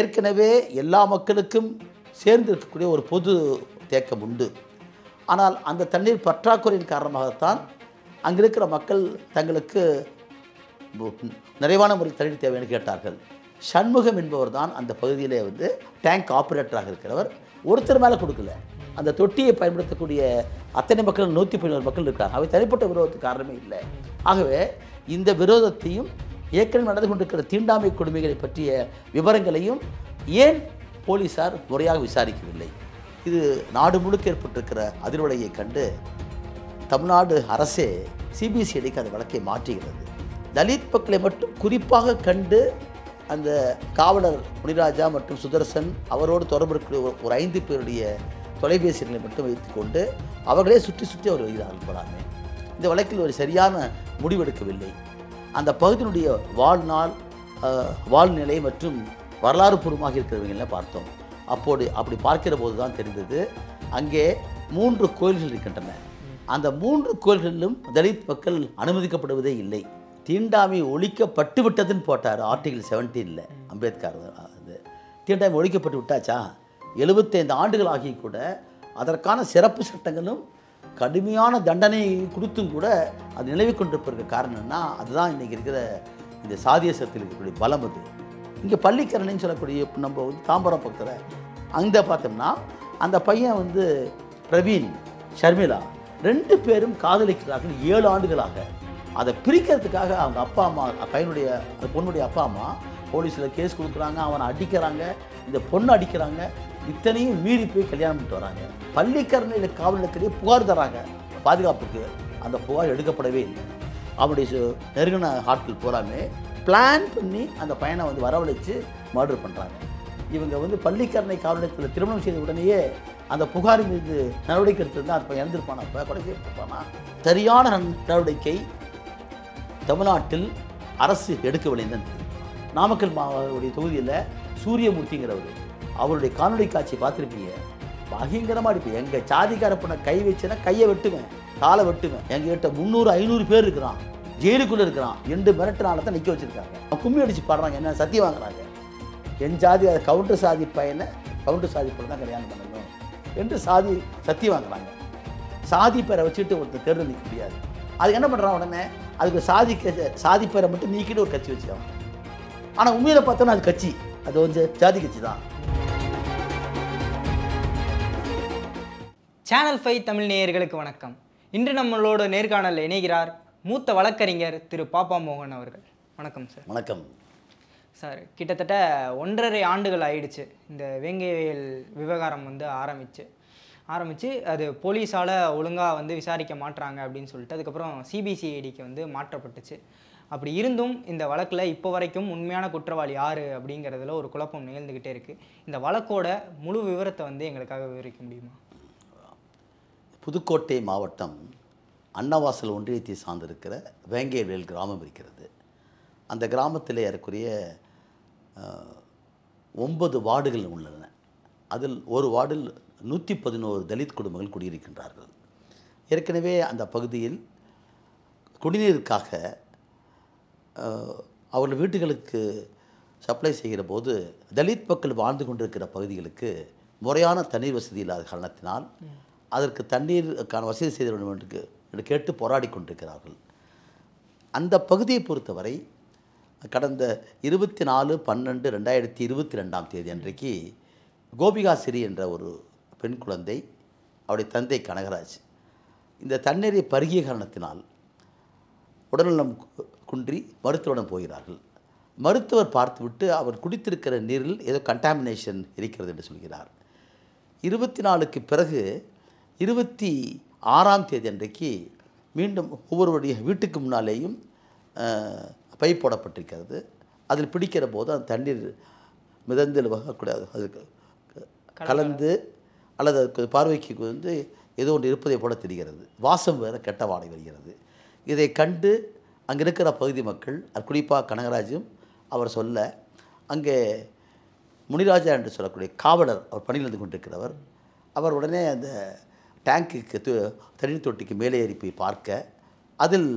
ஏற்கனவே எல்லா மக்களுக்கும் சேர்ந்து இருக்கக்கூடிய ஒரு பொது தேக்கம் உண்டு ஆனால் அந்த தண்ணீர் பற்றாக்குறையின் காரணமாகத்தான் அங்கே இருக்கிற மக்கள் தங்களுக்கு நிறைவான முறையில் தண்ணீர் தேவைன்னு கேட்டார்கள் சண்முகம் என்பவர் தான் அந்த பகுதியிலே வந்து டேங்க் ஆப்ரேட்டராக இருக்கிறவர் ஒருத்தர் மேலே கொடுக்கல அந்த தொட்டியை பயன்படுத்தக்கூடிய அத்தனை மக்கள் நூற்றி பதினோரு மக்கள் இருக்காங்க அவை தனிப்பட்ட விரோதத்துக்கு காரணமே இல்லை ஆகவே இந்த விரோதத்தையும் ஏற்கனவே நடந்து கொண்டிருக்கிற தீண்டாமை கொடுமைகளை பற்றிய விவரங்களையும் ஏன் போலீஸார் முறையாக விசாரிக்கவில்லை இது நாடு முழுக்க ஏற்பட்டிருக்கிற அதிர்வலையை கண்டு தமிழ்நாடு அரசே சிபிசிஐடிக்கு அந்த வழக்கை மாற்றுகிறது தலித் மக்களை மட்டும் குறிப்பாக கண்டு அந்த காவலர் முனிராஜா மற்றும் சுதர்சன் அவரோடு தொடர்பு இருக்கிற ஒரு ஐந்து பேருடைய தொலைபேசிகளை மட்டும் வைத்துக்கொண்டு அவர்களே சுற்றி சுற்றி அவர் வருகிறார்கள் போலாமே இந்த வழக்கில் ஒரு சரியான முடிவெடுக்கவில்லை அந்த பகுதியினுடைய வாழ்நாள் வாழ்நிலை மற்றும் வரலாறு பூர்வமாக இருக்கிறவங்கள பார்த்தோம் அப்போது அப்படி பார்க்கிற போது தான் தெரிந்தது அங்கே மூன்று கோயில்கள் இருக்கின்றன அந்த மூன்று கோயில்களிலும் தலித் மக்கள் அனுமதிக்கப்படுவதே இல்லை தீண்டாமை ஒழிக்கப்பட்டு விட்டதுன்னு போட்டார் ஆர்டிகல் செவன்டீனில் அம்பேத்கர் அது தீண்டாமை ஒழிக்கப்பட்டு விட்டாச்சா எழுபத்தைந்து ஆண்டுகள் ஆகி கூட அதற்கான சிறப்பு சட்டங்களும் கடுமையான தண்டனை கொடுத்தும் கூட அது நிலவி கொண்டிருப்பதற்கு காரணம்னா அதுதான் இன்றைக்கி இருக்கிற இந்த சாதிய சத்தில் இருக்கக்கூடிய பலம் அது இங்கே பள்ளிக்கரணின்னு சொல்லக்கூடிய நம்ம வந்து தாம்பரம் பக்கத்தில் அங்கே பார்த்தோம்னா அந்த பையன் வந்து பிரவீன் ஷர்மிளா ரெண்டு பேரும் காதலிக்கிறார்கள் ஏழு ஆண்டுகளாக அதை பிரிக்கிறதுக்காக அவங்க அப்பா அம்மா பையனுடைய அந்த பொண்ணுடைய அப்பா அம்மா போலீஸில் கேஸ் கொடுக்குறாங்க அவனை அடிக்கிறாங்க இந்த பொண்ணு அடிக்கிறாங்க இத்தனையும் மீறி போய் கல்யாணம் பண்ணிட்டு வராங்க பள்ளிக்கரணையில் காவல் நிலையத்திலேயே புகார் தராங்க பாதுகாப்புக்கு அந்த புகார் எடுக்கப்படவே இல்லை அவனுடைய நெருங்கின ஆட்கள் பூராமே பிளான் பண்ணி அந்த பையனை வந்து வரவழைச்சு மர்டர் பண்ணுறாங்க இவங்க வந்து பள்ளிக்கரணை காவல் நிலையத்தில் திருமணம் செய்த உடனேயே அந்த புகார் மீது நடவடிக்கை எடுத்திருந்தால் அப்போ இறந்துருப்பான் அப்போ கொலை செய்யப்பட்டுப்பானா சரியான நடவடிக்கை தமிழ்நாட்டில் அரசு எடுக்கவில்லை தான் நாமக்கல் மாவட்ட தொகுதியில் சூரியமூர்த்திங்கிறவர் அவருடைய காணொலி காட்சி பார்த்துருப்பீங்க பயங்கரமாக அடிப்பேன் எங்கள் சாதிக்கார கை வச்சுன்னா கையை வெட்டுவேன் காலை வெட்டுவேன் எங்ககிட்ட முந்நூறு ஐநூறு பேர் இருக்கிறான் ஜெயிலுக்குள்ளே இருக்கிறான் ரெண்டு மிரட்டினால தான் நிற்க வச்சுருக்காங்க கும்மி அடித்து பாடுறாங்க என்ன சத்தி வாங்குறாங்க என் ஜாதி அதை கவுண்டர் சாதி பையனை கவுண்டர் சாதி பொண்ணு தான் கல்யாணம் பண்ணணும் என்று சாதி சத்தி வாங்குறாங்க சாதி பேரை வச்சுட்டு ஒருத்தர் தேர்தல் நிற்க முடியாது அதுக்கு என்ன பண்ணுறான் உடனே அதுக்கு சாதி சாதி பேரை மட்டும் நீக்கிட்டு ஒரு கட்சி வச்சுக்கான் ஆனால் உண்மையில் பார்த்தோன்னா அது கட்சி அது வந்து ஜாதி கட்சி தான் சேனல் ஃபைவ் தமிழ் நேயர்களுக்கு வணக்கம் இன்று நம்மளோட நேர்காணல் இணைகிறார் மூத்த வழக்கறிஞர் திரு பாப்பா மோகன் அவர்கள் வணக்கம் சார் வணக்கம் சார் கிட்டத்தட்ட ஒன்றரை ஆண்டுகள் ஆயிடுச்சு இந்த வேங்கையல் விவகாரம் வந்து ஆரம்பிச்சு ஆரம்பித்து அது போலீஸால் ஒழுங்காக வந்து விசாரிக்க மாட்டுறாங்க அப்படின்னு சொல்லிட்டு அதுக்கப்புறம் சிபிசிஐடிக்கு வந்து மாற்றப்பட்டுச்சு அப்படி இருந்தும் இந்த வழக்கில் இப்போ வரைக்கும் உண்மையான குற்றவாளி யார் அப்படிங்கிறதுல ஒரு குழப்பம் நிகழ்ந்துக்கிட்டே இருக்குது இந்த வழக்கோட முழு விவரத்தை வந்து எங்களுக்காக விவரிக்க முடியுமா புதுக்கோட்டை மாவட்டம் அன்னவாசல் ஒன்றியத்தை சார்ந்திருக்கிற வேங்கைவேல் கிராமம் இருக்கிறது அந்த கிராமத்தில் ஏறக்குரிய ஒன்பது வார்டுகள் உள்ளன அதில் ஒரு வார்டில் நூற்றி பதினோரு தலித் குடும்பங்கள் குடியிருக்கின்றார்கள் ஏற்கனவே அந்த பகுதியில் குடிநீருக்காக அவர்கள் வீட்டுகளுக்கு சப்ளை செய்கிற போது தலித் மக்கள் வாழ்ந்து கொண்டிருக்கிற பகுதிகளுக்கு முறையான தண்ணீர் வசதி இல்லாத காரணத்தினால் அதற்கு தண்ணீருக்கான வசதி செய்து வேண்டும் என்று என்று கேட்டு போராடி கொண்டிருக்கிறார்கள் அந்த பகுதியை பொறுத்தவரை கடந்த இருபத்தி நாலு பன்னெண்டு ரெண்டாயிரத்தி இருபத்தி ரெண்டாம் தேதி அன்றைக்கு கோபிகாசிரி என்ற ஒரு பெண் குழந்தை அவருடைய தந்தை கனகராஜ் இந்த தண்ணீரை பருகிய காரணத்தினால் உடல்நலம் குன்றி மருத்துவரிடம் போகிறார்கள் மருத்துவர் பார்த்துவிட்டு அவர் குடித்திருக்கிற நீரில் ஏதோ கண்டாமினேஷன் இருக்கிறது என்று சொல்கிறார் இருபத்தி நாலுக்கு பிறகு இருபத்தி ஆறாம் தேதி அன்றைக்கு மீண்டும் ஒவ்வொருவருடைய வீட்டுக்கு முன்னாலேயும் பை போடப்பட்டிருக்கிறது அதில் பிடிக்கிற போது அந்த தண்ணீர் மிதந்தில் வகக்கூடாது அதுக்கு கலந்து அல்லது அதுக்கு பார்வைக்கு வந்து ஏதோ ஒன்று இருப்பதை போல தெரிகிறது வாசம் வேறு கெட்ட வாடகை வருகிறது இதை கண்டு அங்கே இருக்கிற பகுதி மக்கள் குறிப்பாக கனகராஜும் அவர் சொல்ல அங்கே முனிராஜா என்று சொல்லக்கூடிய காவலர் அவர் பணியில் இருந்து கொண்டிருக்கிறவர் அவர் உடனே அந்த டேங்குக்கு தண்ணீர் தொட்டிக்கு மேலே ஏறி போய் பார்க்க அதில்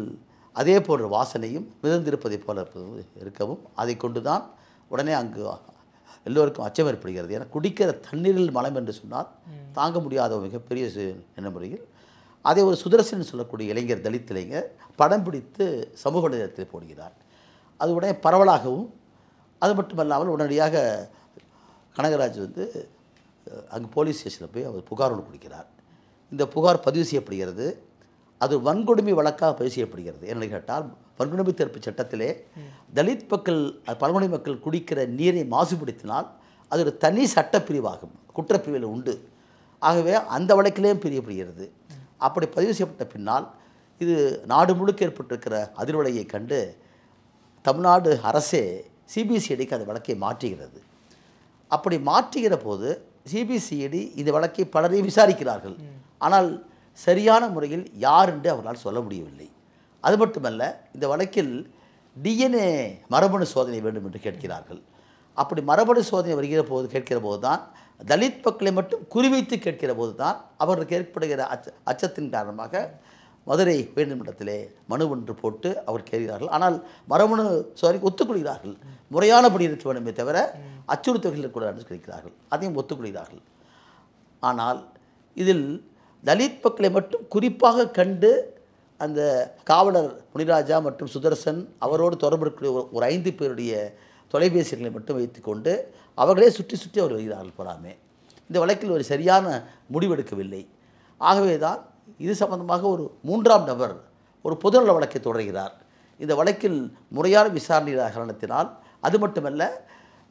அதே போன்ற வாசனையும் மிதந்திருப்பதை போல இருக்கவும் அதை கொண்டு தான் உடனே அங்கு எல்லோருக்கும் அச்சம் ஏற்படுகிறது ஏன்னா குடிக்கிற தண்ணீரில் மலம் என்று சொன்னால் தாங்க முடியாத மிகப்பெரிய என்ன முறையில் அதை ஒரு சுதர்சன் சொல்லக்கூடிய இளைஞர் தலித் இளைஞர் படம் பிடித்து சமூக நிலையத்தில் போடுகிறார் அது உடனே பரவலாகவும் அது மட்டுமல்லாமல் உடனடியாக கனகராஜ் வந்து அங்கே போலீஸ் ஸ்டேஷனில் போய் அவர் புகார் ஒன்று கொடுக்கிறார் இந்த புகார் பதிவு செய்யப்படுகிறது அது வன்கொடுமை வழக்காக பதிவு செய்யப்படுகிறது என்னென்னு கேட்டால் வன்கொடுமை தீர்ப்பு சட்டத்திலே தலித் மக்கள் பழங்குடி மக்கள் குடிக்கிற நீரை மாசுபடுத்தினால் அது ஒரு தனி சட்டப்பிரிவாகும் குற்றப்பிரிவில் உண்டு ஆகவே அந்த வழக்கிலேயும் பிரியப்படுகிறது அப்படி பதிவு செய்யப்பட்ட பின்னால் இது நாடு முழுக்க ஏற்பட்டிருக்கிற அதிர்வலையை கண்டு தமிழ்நாடு அரசே சிபிசிஐடிக்கு e அந்த வழக்கை மாற்றுகிறது அப்படி மாற்றுகிற போது சிபிசிஐடி இது வழக்கை பலரையும் விசாரிக்கிறார்கள் ஆனால் சரியான முறையில் யார் என்று அவர்களால் சொல்ல முடியவில்லை அது மட்டுமல்ல இந்த வழக்கில் டிஎன்ஏ மரபணு சோதனை வேண்டும் என்று கேட்கிறார்கள் அப்படி மரபணு சோதனை வருகிற போது கேட்கிற போது தான் தலித் மக்களை மட்டும் குறிவைத்து கேட்கிற போது தான் அவர்களுக்கு ஏற்படுகிற அச்ச அச்சத்தின் காரணமாக மதுரை உயர்நீதிமன்றத்திலே மனு ஒன்று போட்டு அவர் கேட்கிறார்கள் ஆனால் மரமனு சாரி ஒத்துக்கொள்கிறார்கள் படி இருக்க வேண்டுமே தவிர அச்சுறுத்தல்கள் இருக்கக்கூடாது கேட்கிறார்கள் அதையும் ஒத்துக்கொள்கிறார்கள் ஆனால் இதில் தலித் மக்களை மட்டும் குறிப்பாக கண்டு அந்த காவலர் முனிராஜா மற்றும் சுதர்சன் அவரோடு தொடர்பு இருக்கக்கூடிய ஒரு ஐந்து பேருடைய தொலைபேசிகளை மட்டும் வைத்துக்கொண்டு அவர்களே சுற்றி சுற்றி அவர் வருகிறார்கள் போலாமே இந்த வழக்கில் ஒரு சரியான முடிவெடுக்கவில்லை ஆகவே தான் இது சம்பந்தமாக ஒரு மூன்றாம் நபர் ஒரு பொதுநல வழக்கை தொடர்கிறார் இந்த வழக்கில் முறையான விசாரணை காரணத்தினால் அது மட்டுமல்ல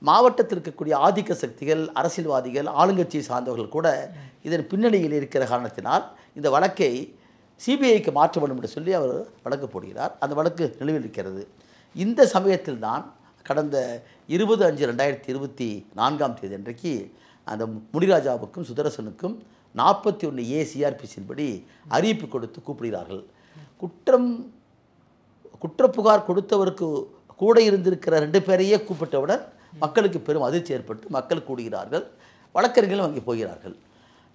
மாவட்டத்தில் இருக்கக்கூடிய ஆதிக்க சக்திகள் அரசியல்வாதிகள் ஆளுங்கட்சியை சார்ந்தவர்கள் கூட இதன் பின்னணியில் இருக்கிற காரணத்தினால் இந்த வழக்கை சிபிஐக்கு மாற்ற வேண்டும் என்று சொல்லி அவர் வழக்கு போடுகிறார் அந்த வழக்கு நிலுவில் இருக்கிறது இந்த சமயத்தில் தான் கடந்த இருபது அஞ்சு ரெண்டாயிரத்தி இருபத்தி நான்காம் தேதி அன்றைக்கு அந்த முனிராஜாவுக்கும் சுதரசனுக்கும் நாற்பத்தி ஒன்று ஏ சிஆர்பிசியின் படி அறிவிப்பு கொடுத்து கூப்பிடுகிறார்கள் குற்றம் குற்றப்புகார் கொடுத்தவருக்கு கூட இருந்திருக்கிற ரெண்டு பேரையே கூப்பிட்டவுடன் மக்களுக்கு பெரும் அதிர்ச்சி ஏற்பட்டு மக்கள் கூடுகிறார்கள் வழக்கறிஞர்களும் அங்கே போகிறார்கள்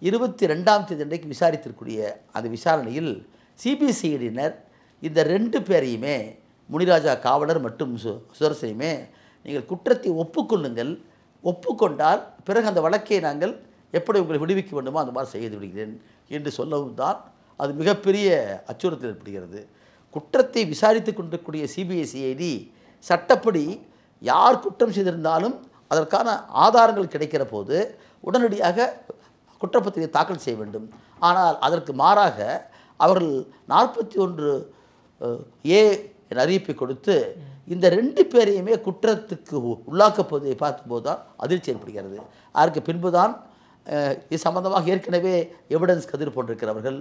இருபத்தி ரெண்டாம் தேதி அன்றைக்கு விசாரித்திருக்கூடிய அந்த விசாரணையில் சிபிசிஐடியினர் இந்த ரெண்டு பேரையுமே முனிராஜா காவலர் மற்றும் சு சுதர்சனையுமே நீங்கள் குற்றத்தை ஒப்புக்கொள்ளுங்கள் ஒப்புக்கொண்டால் பிறகு அந்த வழக்கை நாங்கள் எப்படி உங்களை விடுவிக்க வேண்டுமோ அந்த மாதிரி செய்து விடுகிறேன் என்று சொல்லவும் தான் அது மிகப்பெரிய அச்சுறுத்தல் ஏற்படுகிறது குற்றத்தை விசாரித்து கொண்டிருக்கூடிய சிபிஎஸ்இஐடி e சட்டப்படி யார் குற்றம் செய்திருந்தாலும் அதற்கான ஆதாரங்கள் கிடைக்கிற போது உடனடியாக குற்றப்பத்திரிகை தாக்கல் செய்ய வேண்டும் ஆனால் அதற்கு மாறாக அவர்கள் நாற்பத்தி ஒன்று ஏ அறிவிப்பை கொடுத்து இந்த ரெண்டு பேரையுமே குற்றத்துக்கு உள்ளாக்கப்போதை பார்க்கும்போது தான் அதிர்ச்சி ஏற்படுகிறது அதற்கு பின்புதான் இது சம்பந்தமாக ஏற்கனவே எவிடன்ஸ் கதிர் போட்டிருக்கிறவர்கள்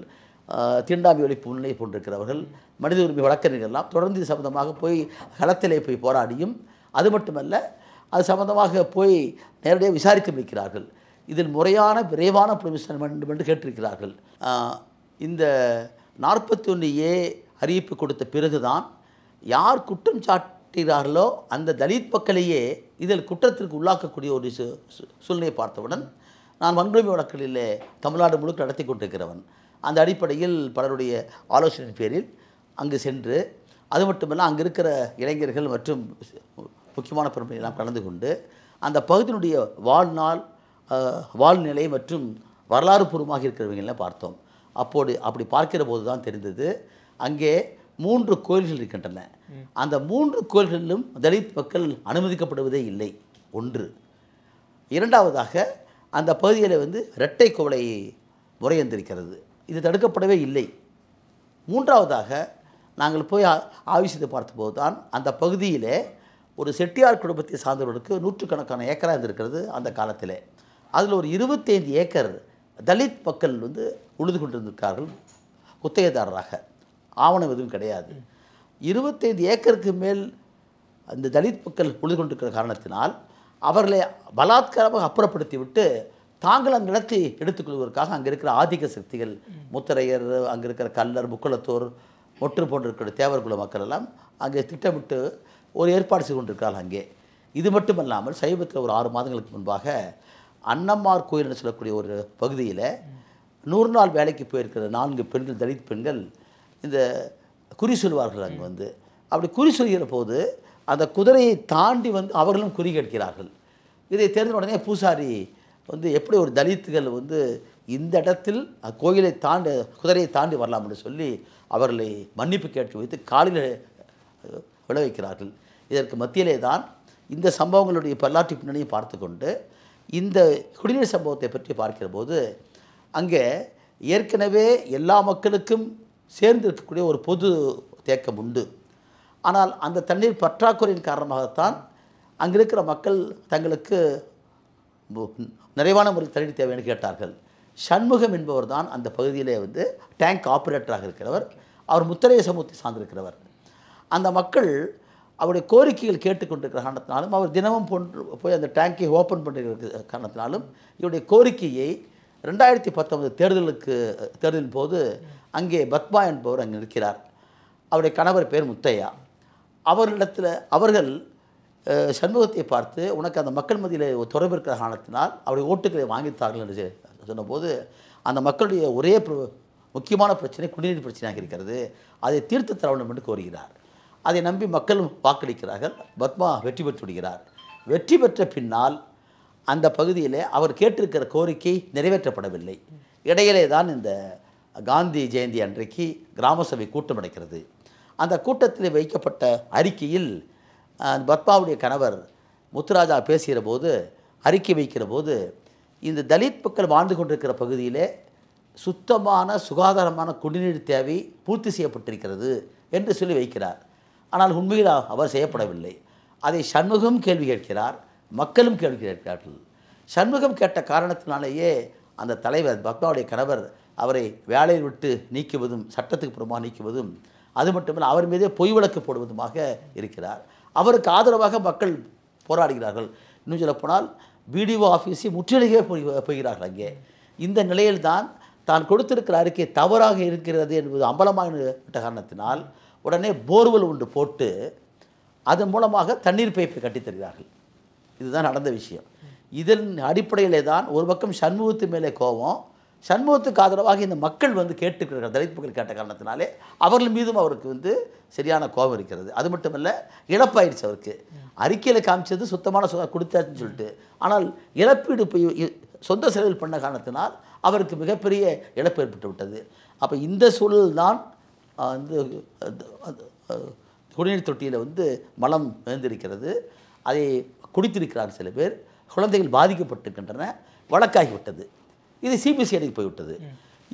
தீண்டாமி ஒழிப்பு முன்னிலை போன்றிருக்கிறவர்கள் மனித உரிமை வழக்கறிஞர்கள்லாம் தொடர்ந்து இது சம்பந்தமாக போய் களத்திலே போய் போராடியும் அது மட்டுமல்ல அது சம்பந்தமாக போய் நேரடியாக விசாரிக்க இருக்கிறார்கள் இதில் முறையான விரைவான புலமிஷன் வேண்டும் என்று கேட்டிருக்கிறார்கள் இந்த நாற்பத்தி ஒன்று ஏ அறிவிப்பு கொடுத்த பிறகுதான் யார் குற்றம் சாட்டுகிறார்களோ அந்த தலித் மக்களையே இதில் குற்றத்திற்கு உள்ளாக்கக்கூடிய ஒரு சூழ்நிலையை பார்த்தவுடன் நான் வன்கொடுமை வழக்குகளிலே தமிழ்நாடு முழுக்க நடத்தி கொண்டிருக்கிறவன் அந்த அடிப்படையில் பலருடைய ஆலோசனையின் பேரில் அங்கு சென்று அது மட்டுமல்ல அங்கே இருக்கிற இளைஞர்கள் மற்றும் முக்கியமான பெருமையெல்லாம் கலந்து கொண்டு அந்த பகுதியினுடைய வாழ்நாள் வாழ்நிலை மற்றும் வரலாறு பூர்வமாக இருக்கிறவங்களாம் பார்த்தோம் அப்போது அப்படி பார்க்கிற போது தான் தெரிந்தது அங்கே மூன்று கோயில்கள் இருக்கின்றன அந்த மூன்று கோயில்களிலும் தலித் மக்கள் அனுமதிக்கப்படுவதே இல்லை ஒன்று இரண்டாவதாக அந்த பகுதியில் வந்து இரட்டை குவளை முறையந்திருக்கிறது இது தடுக்கப்படவே இல்லை மூன்றாவதாக நாங்கள் போய் ஆவிசித்து பார்த்தபோது தான் அந்த பகுதியிலே ஒரு செட்டியார் குடும்பத்தை சார்ந்தவர்களுக்கு நூற்றுக்கணக்கான ஏக்கராக இருந்திருக்கிறது அந்த காலத்தில் அதில் ஒரு இருபத்தைந்து ஏக்கர் தலித் மக்கள் வந்து உழுது கொண்டிருந்திருக்கார்கள் குத்தகைதாரராக ஆவணம் எதுவும் கிடையாது இருபத்தைந்து ஏக்கருக்கு மேல் அந்த தலித் மக்கள் உழுது கொண்டிருக்கிற காரணத்தினால் அவர்களை பலாத்காரமாக அப்புறப்படுத்திவிட்டு தாங்கள் அந்த இடத்தை எடுத்துக்கொள்வதற்காக அங்கே இருக்கிற ஆதிக்க சக்திகள் முத்தரையர் அங்கே இருக்கிற கல்லர் முக்குளத்தூர் ஒற்று இருக்கிற தேவர்குல மக்கள் எல்லாம் அங்கே திட்டமிட்டு ஒரு ஏற்பாடு செய்து கொண்டிருக்கிறார்கள் அங்கே இது மட்டுமல்லாமல் சமீபத்தில் ஒரு ஆறு மாதங்களுக்கு முன்பாக அன்னம்மார் கோயில்னு சொல்லக்கூடிய ஒரு பகுதியில் நூறு நாள் வேலைக்கு போயிருக்கிற நான்கு பெண்கள் தலித் பெண்கள் இந்த குறி சொல்வார்கள் அங்கே வந்து அப்படி குறி சொல்கிற போது அந்த குதிரையை தாண்டி வந்து அவர்களும் குறி கேட்கிறார்கள் இதை தெரிந்த உடனே பூசாரி வந்து எப்படி ஒரு தலித்துகள் வந்து இந்த இடத்தில் கோயிலை தாண்டி குதிரையை தாண்டி வரலாம் என்று சொல்லி அவர்களை மன்னிப்பு கேட்டு வைத்து காலில் விளைவிக்கிறார்கள் வைக்கிறார்கள் இதற்கு மத்தியிலே தான் இந்த சம்பவங்களுடைய வரலாற்று பின்னணியை பார்த்து கொண்டு இந்த குடிநீர் சம்பவத்தை பற்றி பார்க்கிற போது அங்கே ஏற்கனவே எல்லா மக்களுக்கும் சேர்ந்து இருக்கக்கூடிய ஒரு பொது தேக்கம் உண்டு ஆனால் அந்த தண்ணீர் பற்றாக்குறையின் காரணமாகத்தான் அங்கே இருக்கிற மக்கள் தங்களுக்கு நிறைவான முறையில் தண்ணீர் தேவைன்னு கேட்டார்கள் சண்முகம் என்பவர் தான் அந்த பகுதியிலே வந்து டேங்க் ஆப்ரேட்டராக இருக்கிறவர் அவர் முத்தரைய சமூகத்தை சார்ந்திருக்கிறவர் அந்த மக்கள் அவருடைய கோரிக்கைகள் கேட்டுக்கொண்டிருக்கிற காரணத்தினாலும் அவர் தினமும் போன்று போய் அந்த டேங்கை ஓப்பன் பண்ணுற காரணத்தினாலும் இவருடைய கோரிக்கையை ரெண்டாயிரத்தி பத்தொன்பது தேர்தலுக்கு தேர்தலின் போது அங்கே பத்மா என்பவர் அங்கே நிற்கிறார் அவருடைய கணவர் பேர் முத்தையா அவர்களிடத்தில் அவர்கள் சண்முகத்தை பார்த்து உனக்கு அந்த மக்கள் மத்தியில் தொடர்பு இருக்கிற காரணத்தினால் அவருடைய ஓட்டுகளை வாங்கித்தார்கள் என்று சொன்னபோது அந்த மக்களுடைய ஒரே முக்கியமான பிரச்சனை குடிநீர் பிரச்சனையாக இருக்கிறது அதை தீர்த்து தர வேண்டும் என்று கோருகிறார் அதை நம்பி மக்களும் வாக்களிக்கிறார்கள் பத்மா வெற்றி பெற்று விடுகிறார் வெற்றி பெற்ற பின்னால் அந்த பகுதியில் அவர் கேட்டிருக்கிற கோரிக்கை நிறைவேற்றப்படவில்லை இடையிலே தான் இந்த காந்தி ஜெயந்தி அன்றைக்கு கிராம சபை கூட்டம் நடக்கிறது அந்த கூட்டத்தில் வைக்கப்பட்ட அறிக்கையில் பத்மாவுடைய கணவர் முத்துராஜா பேசுகிற போது அறிக்கை வைக்கிற போது இந்த தலித் மக்கள் வாழ்ந்து கொண்டிருக்கிற பகுதியிலே சுத்தமான சுகாதாரமான குடிநீர் தேவை பூர்த்தி செய்யப்பட்டிருக்கிறது என்று சொல்லி வைக்கிறார் ஆனால் உண்மையில் அவர் செய்யப்படவில்லை அதை சண்முகம் கேள்வி கேட்கிறார் மக்களும் கேள்வி கேட்கிறார்கள் சண்முகம் கேட்ட காரணத்தினாலேயே அந்த தலைவர் பத்மாவுடைய கணவர் அவரை வேலையை விட்டு நீக்குவதும் சட்டத்துக்கு புறமாக நீக்குவதும் அது மட்டுமில்லை அவர் மீதே பொய் வழக்கு போடுவதுமாக இருக்கிறார் அவருக்கு ஆதரவாக மக்கள் போராடுகிறார்கள் இன்னும் போனால் பிடிஓ ஆஃபீஸை முற்றிலேயே போய் போகிறார்கள் அங்கே இந்த நிலையில்தான் தான் கொடுத்திருக்கிற அறிக்கை தவறாக இருக்கிறது என்பது அம்பலமாக காரணத்தினால் உடனே போர்வெல் ஒன்று போட்டு அதன் மூலமாக தண்ணீர் பைப்பை கட்டித்தருகிறார்கள் இதுதான் நடந்த விஷயம் இதன் அடிப்படையிலே தான் ஒரு பக்கம் சண்முகத்து மேலே கோபம் சண்முகத்துக்கு ஆதரவாக இந்த மக்கள் வந்து கேட்டுக்கிறார்கள் தலித் மக்கள் கேட்ட காரணத்தினாலே அவர்கள் மீதும் அவருக்கு வந்து சரியான கோபம் இருக்கிறது அது மட்டும் இல்லை இழப்பாயிடுச்சு அவருக்கு அறிக்கையில் காமிச்சது சுத்தமான சுகம் கொடுத்தாச்சுன்னு சொல்லிட்டு ஆனால் இழப்பீடு சொந்த செலவில் பண்ண காரணத்தினால் அவருக்கு மிகப்பெரிய இழப்பு ஏற்பட்டு விட்டது அப்போ இந்த சூழல் தான் வந்து குடிநீர் தொட்டியில் வந்து மலம் விழுந்திருக்கிறது அதை குடித்திருக்கிறார் சில பேர் குழந்தைகள் பாதிக்கப்பட்டிருக்கின்றன வழக்காகிவிட்டது இது சிபிசிஐடிக்கு போய்விட்டது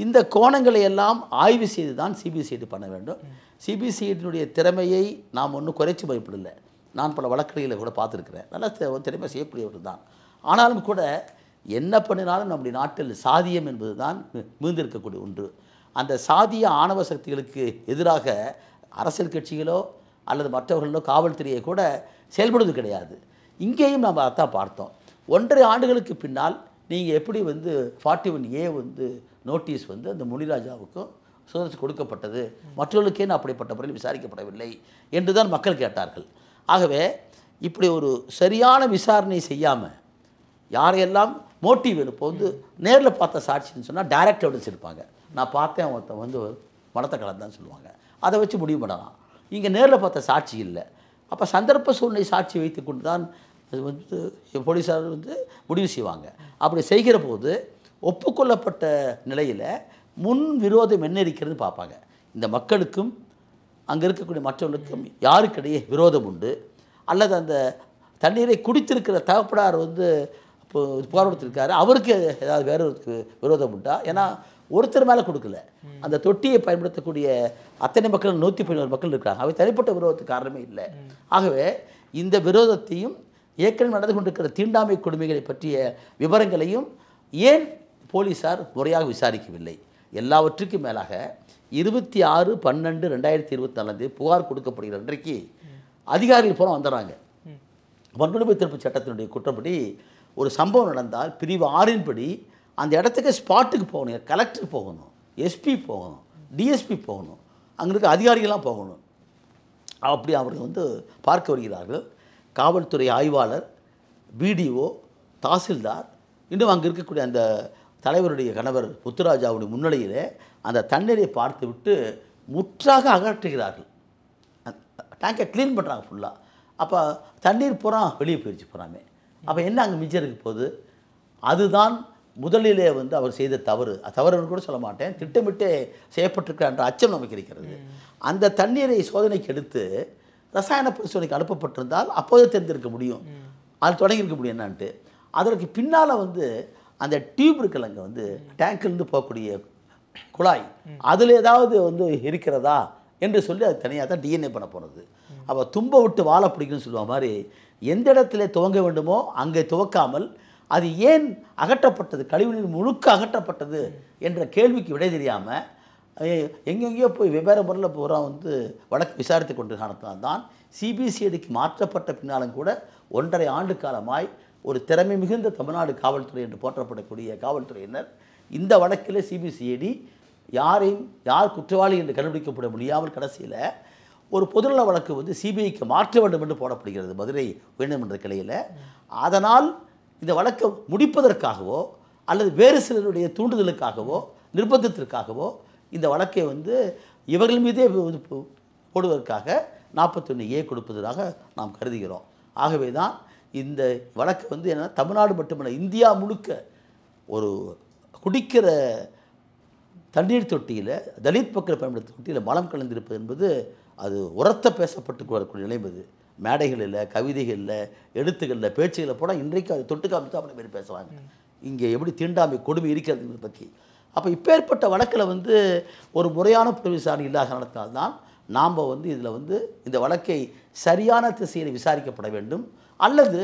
இந்த கோணங்களை எல்லாம் ஆய்வு செய்து தான் சிபிசிஐடி பண்ண வேண்டும் சிபிசிஐடினுடைய திறமையை நாம் ஒன்றும் குறைச்சி மதிப்பிடலை நான் பல வழக்கறிகளை கூட பார்த்துருக்குறேன் நல்லா திறமை செய்யக்கூடியவர்கள் தான் ஆனாலும் கூட என்ன பண்ணினாலும் நம்முடைய நாட்டில் சாதியம் என்பது தான் மீந்திருக்கக்கூடிய ஒன்று அந்த சாதிய ஆணவ சக்திகளுக்கு எதிராக அரசியல் கட்சிகளோ அல்லது மற்றவர்களோ காவல்துறையை கூட செயல்படுவது கிடையாது இங்கேயும் நாம் அதைத்தான் பார்த்தோம் ஒன்றரை ஆண்டுகளுக்கு பின்னால் நீங்கள் எப்படி வந்து ஃபார்ட்டி ஒன் ஏ வந்து நோட்டீஸ் வந்து அந்த முனிராஜாவுக்கும் சுதந்திரத்துக்கு கொடுக்கப்பட்டது மற்றவர்களுக்கே அப்படிப்பட்ட முறையில் விசாரிக்கப்படவில்லை என்று தான் மக்கள் கேட்டார்கள் ஆகவே இப்படி ஒரு சரியான விசாரணை செய்யாமல் யாரையெல்லாம் மோட்டிவ் இப்போ வந்து நேரில் பார்த்த சாட்சின்னு சொன்னால் டைரக்ட் எவிடன்ஸ் இருப்பாங்க நான் பார்த்தேன் அவத்த வந்து மனத்தை கலந்தான்னு சொல்லுவாங்க அதை வச்சு முடிவு பண்ணலாம் இங்கே நேரில் பார்த்த சாட்சி இல்லை அப்போ சந்தர்ப்ப சூழ்நிலை சாட்சி வைத்து கொண்டு தான் அது வந்து போலீஸார் வந்து முடிவு செய்வாங்க அப்படி செய்கிற போது ஒப்புக்கொள்ளப்பட்ட நிலையில் முன் விரோதம் என்ன இருக்கிறது பார்ப்பாங்க இந்த மக்களுக்கும் அங்கே இருக்கக்கூடிய மற்றவர்களுக்கும் யாருக்கிடையே விரோதம் உண்டு அல்லது அந்த தண்ணீரை குடித்திருக்கிற தகப்படார் வந்து இப்போ புகார் கொடுத்துருக்காரு அவருக்கு ஏதாவது வேற ஒரு விரோதம் உண்டா ஏன்னா ஒருத்தர் மேலே கொடுக்கல அந்த தொட்டியை பயன்படுத்தக்கூடிய அத்தனை மக்கள் நூற்றி பதினோரு மக்கள் இருக்கிறாங்க அவை தனிப்பட்ட விரோதத்துக்கு காரணமே இல்லை ஆகவே இந்த விரோதத்தையும் ஏற்கனவே நடந்து கொண்டிருக்கிற தீண்டாமை கொடுமைகளை பற்றிய விவரங்களையும் ஏன் போலீஸார் முறையாக விசாரிக்கவில்லை எல்லாவற்றுக்கும் மேலாக இருபத்தி ஆறு பன்னெண்டு ரெண்டாயிரத்தி இருபத்தி நாலு புகார் கொடுக்கப்படுகிற அன்றைக்கு அதிகாரிகள் பூரா வந்துடுறாங்க வன்கொடுமை திருப்பு சட்டத்தினுடைய குற்றப்படி ஒரு சம்பவம் நடந்தால் பிரிவு ஆறின்படி அந்த இடத்துக்கு ஸ்பாட்டுக்கு போகணும் கலெக்டர் போகணும் எஸ்பி போகணும் டிஎஸ்பி போகணும் அங்கே இருக்க அதிகாரிகள்லாம் போகணும் அப்படி அவர்கள் வந்து பார்க்க வருகிறார்கள் காவல்துறை ஆய்வாளர் பிடிஓ தாசில்தார் இன்னும் அங்கே இருக்கக்கூடிய அந்த தலைவருடைய கணவர் முத்துராஜாவுடைய முன்னிலையிலே அந்த தண்ணீரை பார்த்து விட்டு முற்றாக அகற்றுகிறார்கள் டேங்கை க்ளீன் பண்ணுறாங்க ஃபுல்லாக அப்போ தண்ணீர் பூரா வெளியே போயிடுச்சு போகிறாமே அப்போ என்ன அங்கே மிச்சம் இருக்கு போகுது அதுதான் முதலிலே வந்து அவர் செய்த தவறு தவறுன்னு கூட சொல்ல மாட்டேன் திட்டமிட்டே செய்யப்பட்டிருக்கிற என்ற அச்சம் நமக்கு இருக்கிறது அந்த தண்ணீரை சோதனைக்கு எடுத்து ரசாயன பரிசோதனைக்கு அனுப்பப்பட்டிருந்தால் அப்போதே தெரிஞ்சிருக்க முடியும் அது தொடங்கியிருக்க முடியும் என்னான்ட்டு அதற்கு பின்னால் வந்து அந்த டியூப் இருக்கலங்க வந்து டேங்க்லேருந்து போகக்கூடிய குழாய் அதில் ஏதாவது வந்து இருக்கிறதா என்று சொல்லி அது தனியாக தான் டிஎன்ஏ பண்ண போகிறது அப்போ தும்ப விட்டு வாழை பிடிக்குன்னு சொல்லுவ மாதிரி எந்த இடத்துல துவங்க வேண்டுமோ அங்கே துவக்காமல் அது ஏன் அகற்றப்பட்டது கழிவுநீர் முழுக்க அகற்றப்பட்டது என்ற கேள்விக்கு விடை தெரியாமல் எங்கெங்கேயோ போய் வெவ்வேறு முறையில் பூரா வந்து வழக்கு விசாரித்து கொண்டிருக்கானத்தால் தான் சிபிசிஐடிக்கு மாற்றப்பட்ட பின்னாலும் கூட ஒன்றரை ஆண்டு காலமாய் ஒரு திறமை மிகுந்த தமிழ்நாடு காவல்துறை என்று போற்றப்படக்கூடிய காவல்துறையினர் இந்த வழக்கில் சிபிசிஐடி யாரையும் யார் குற்றவாளி என்று கண்டுபிடிக்கப்பட முடியாமல் கடைசியில் ஒரு பொதுநல வழக்கு வந்து சிபிஐக்கு மாற்ற வேண்டும் என்று போடப்படுகிறது மதுரை உயர்நீதிமன்ற கிளையில் அதனால் இந்த வழக்கை முடிப்பதற்காகவோ அல்லது வேறு சிலருடைய தூண்டுதலுக்காகவோ நிர்பந்தத்திற்காகவோ இந்த வழக்கை வந்து இவர்கள் மீதே போடுவதற்காக நாற்பத்தொன்று ஏ கொடுப்பதாக நாம் கருதுகிறோம் ஆகவே தான் இந்த வழக்கு வந்து என்ன தமிழ்நாடு மட்டுமல்ல இந்தியா முழுக்க ஒரு குடிக்கிற தண்ணீர் தொட்டியில் தலித் மக்கள் பயன்படுத்த தொட்டியில் மலம் கலந்திருப்பது என்பது அது உரத்த பேசப்பட்டு வரக்கூடிய நிலைப்பது மேடைகளில் கவிதைகளில் எழுத்துக்களில் பேச்சுகளில் போனால் இன்றைக்கு அது தொட்டு காமித்து அப்படி பேர் பேசுவாங்க இங்கே எப்படி தீண்டாமை கொடுமை இருக்கிறது பற்றி அப்போ இப்பேற்பட்ட வழக்கில் வந்து ஒரு முறையான புலன் விசாரணை இல்லாத காரணத்தினால்தான் நாம் வந்து இதில் வந்து இந்த வழக்கை சரியான திசையில் விசாரிக்கப்பட வேண்டும் அல்லது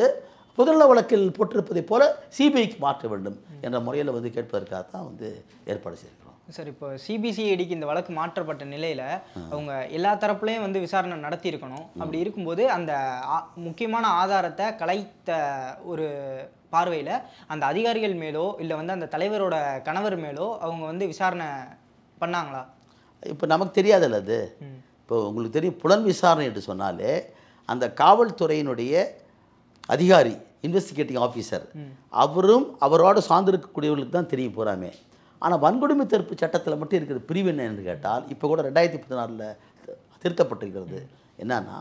புதுநல வழக்கில் போட்டிருப்பதைப் போல சிபிஐக்கு மாற்ற வேண்டும் என்ற முறையில் வந்து கேட்பதற்காக தான் வந்து ஏற்பாடு செய்திருக்கிறோம் சார் இப்போ சிபிசிஐடிக்கு இந்த வழக்கு மாற்றப்பட்ட நிலையில் அவங்க எல்லா தரப்புலையும் வந்து விசாரணை நடத்தியிருக்கணும் அப்படி இருக்கும்போது அந்த முக்கியமான ஆதாரத்தை கலைத்த ஒரு பார்வையில் அந்த அதிகாரிகள் மேலோ இல்லை வந்து அந்த தலைவரோட கணவர் மேலோ அவங்க வந்து விசாரணை பண்ணாங்களா இப்போ நமக்கு தெரியாதுல்ல அது இப்போ உங்களுக்கு தெரியும் புலன் விசாரணை என்று சொன்னாலே அந்த காவல்துறையினுடைய அதிகாரி இன்வெஸ்டிகேட்டிங் ஆஃபீஸர் அவரும் அவரோட சார்ந்திருக்கக்கூடியவர்களுக்கு தான் தெரியும் போகிறாமே ஆனால் வன்கொடுமை தடுப்பு சட்டத்தில் மட்டும் இருக்கிற பிரிவு என்னன்னு கேட்டால் இப்போ கூட ரெண்டாயிரத்தி பதினாறில் திருத்தப்பட்டிருக்கிறது என்னன்னா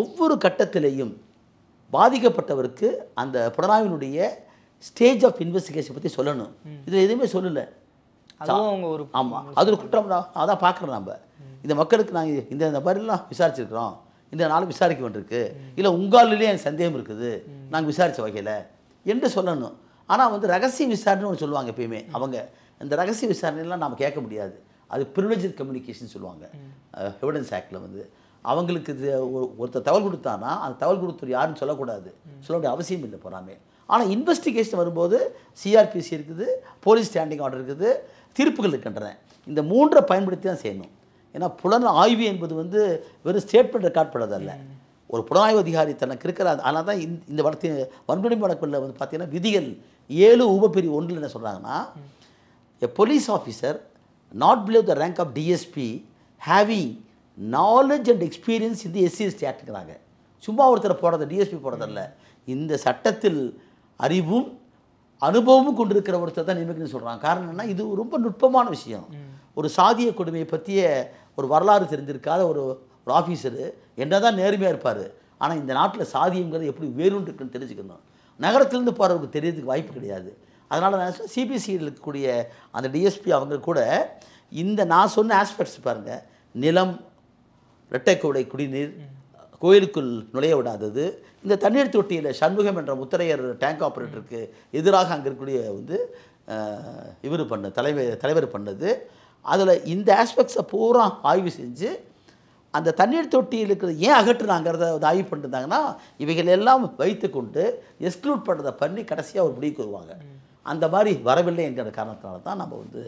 ஒவ்வொரு கட்டத்திலையும் பாதிக்கப்பட்டவருக்கு அந்த புலனாய்வினுடைய ஸ்டேஜ் ஆஃப் இன்வெஸ்டிகேஷன் பற்றி சொல்லணும் இதில் எதுவுமே சொல்லலை அவங்க ஒரு ஆமாம் அது ஒரு குற்றம் தான் அதான் பார்க்குறோம் நம்ம இந்த மக்களுக்கு நாங்கள் இந்த இந்த மாதிரிலாம் விசாரிச்சிருக்கிறோம் இந்த நாளும் விசாரிக்க வேண்டியிருக்கு இல்லை உங்களாலேயே எனக்கு சந்தேகம் இருக்குது நாங்கள் விசாரித்த வகையில் என்று சொல்லணும் ஆனால் வந்து ரகசிய விசாரணைன்னு ஒன்று சொல்லுவாங்க எப்பயுமே அவங்க இந்த ரகசிய விசாரணையெல்லாம் நாம் கேட்க முடியாது அது ப்ரிவிலேஜ் கம்யூனிகேஷன் சொல்லுவாங்க எவிடன்ஸ் ஆக்டில் வந்து அவங்களுக்கு இது ஒருத்தர் தகவல் கொடுத்தானா அந்த தகவல் கொடுத்தவர் யாருன்னு சொல்லக்கூடாது சொல்ல வேண்டிய அவசியம் இல்லை பொறாமே ஆனால் இன்வெஸ்டிகேஷன் வரும்போது சிஆர்பிசி இருக்குது போலீஸ் ஸ்டாண்டிங் ஆர்டர் இருக்குது தீர்ப்புகள் இருக்கின்றன இந்த மூன்றை பயன்படுத்தி தான் செய்யணும் ஏன்னா புலன் ஆய்வு என்பது வந்து வெறும் ஸ்டேட்மெண்ட் ரெக்கார்ட் பண்ணதல்ல ஒரு புலனாய்வு அதிகாரி தனக்கு இருக்கிற ஆனால் தான் இந்த வடத்தி வன்கொடுமை வழக்கில் வந்து பார்த்தீங்கன்னா விதிகள் ஏழு உபப்பிரிவு ஒன்றில் என்ன சொல்கிறாங்கன்னா a police officer not below the rank of DSP having knowledge and experience இந்த எஸ்சிஎஸ்டி ஆக்டுக்குறாங்க சும்மா ஒருத்தர் போடுறது டிஎஸ்பி போடுறதில்ல இந்த சட்டத்தில் அறிவும் அனுபவமும் கொண்டிருக்கிற ஒருத்தர் தான் நியமிக்கணும்னு சொல்கிறாங்க காரணம் என்னென்னா இது ரொம்ப நுட்பமான விஷயம் ஒரு சாதிய கொடுமையை பற்றிய ஒரு வரலாறு தெரிஞ்சிருக்காத ஒரு ஒரு ஆஃபீஸரு என்ன தான் நேர்மையாக இருப்பார் ஆனால் இந்த நாட்டில் சாதியங்கிறது எப்படி வேறுண்டு இருக்குன்னு தெரிஞ்சுக்கணும் நகரத்துலேருந்து போகிறவருக்கு தெரியறதுக்கு வாய்ப்பு கிடையாது அதனால் நான் சிபிசியில் இருக்கக்கூடிய அந்த டிஎஸ்பி அவங்க கூட இந்த நான் சொன்ன ஆஸ்பெக்ட்ஸ் பாருங்கள் நிலம் இரட்டை குடிநீர் கோயிலுக்குள் நுழைய விடாதது இந்த தண்ணீர் தொட்டியில் சண்முகம் என்ற முத்திரையர் டேங்க் ஆப்ரேட்டருக்கு எதிராக அங்கே இருக்கக்கூடிய வந்து இவர் பண்ண தலைவர் தலைவர் பண்ணது அதில் இந்த ஆஸ்பெக்ட்ஸை பூரா ஆய்வு செஞ்சு அந்த தண்ணீர் தொட்டியில் இருக்கிற ஏன் அகற்றுனாங்கிறத ஆய்வு பண்ணிருந்தாங்கன்னா இவைகள் எல்லாம் வைத்து கொண்டு எக்ஸ்க்ளூட் பண்ணுறதை பண்ணி கடைசியாக ஒரு முடிவுக்கு வருவாங்க அந்த மாதிரி வரவில்லை என்கிற காரணத்தினால தான் நம்ம வந்து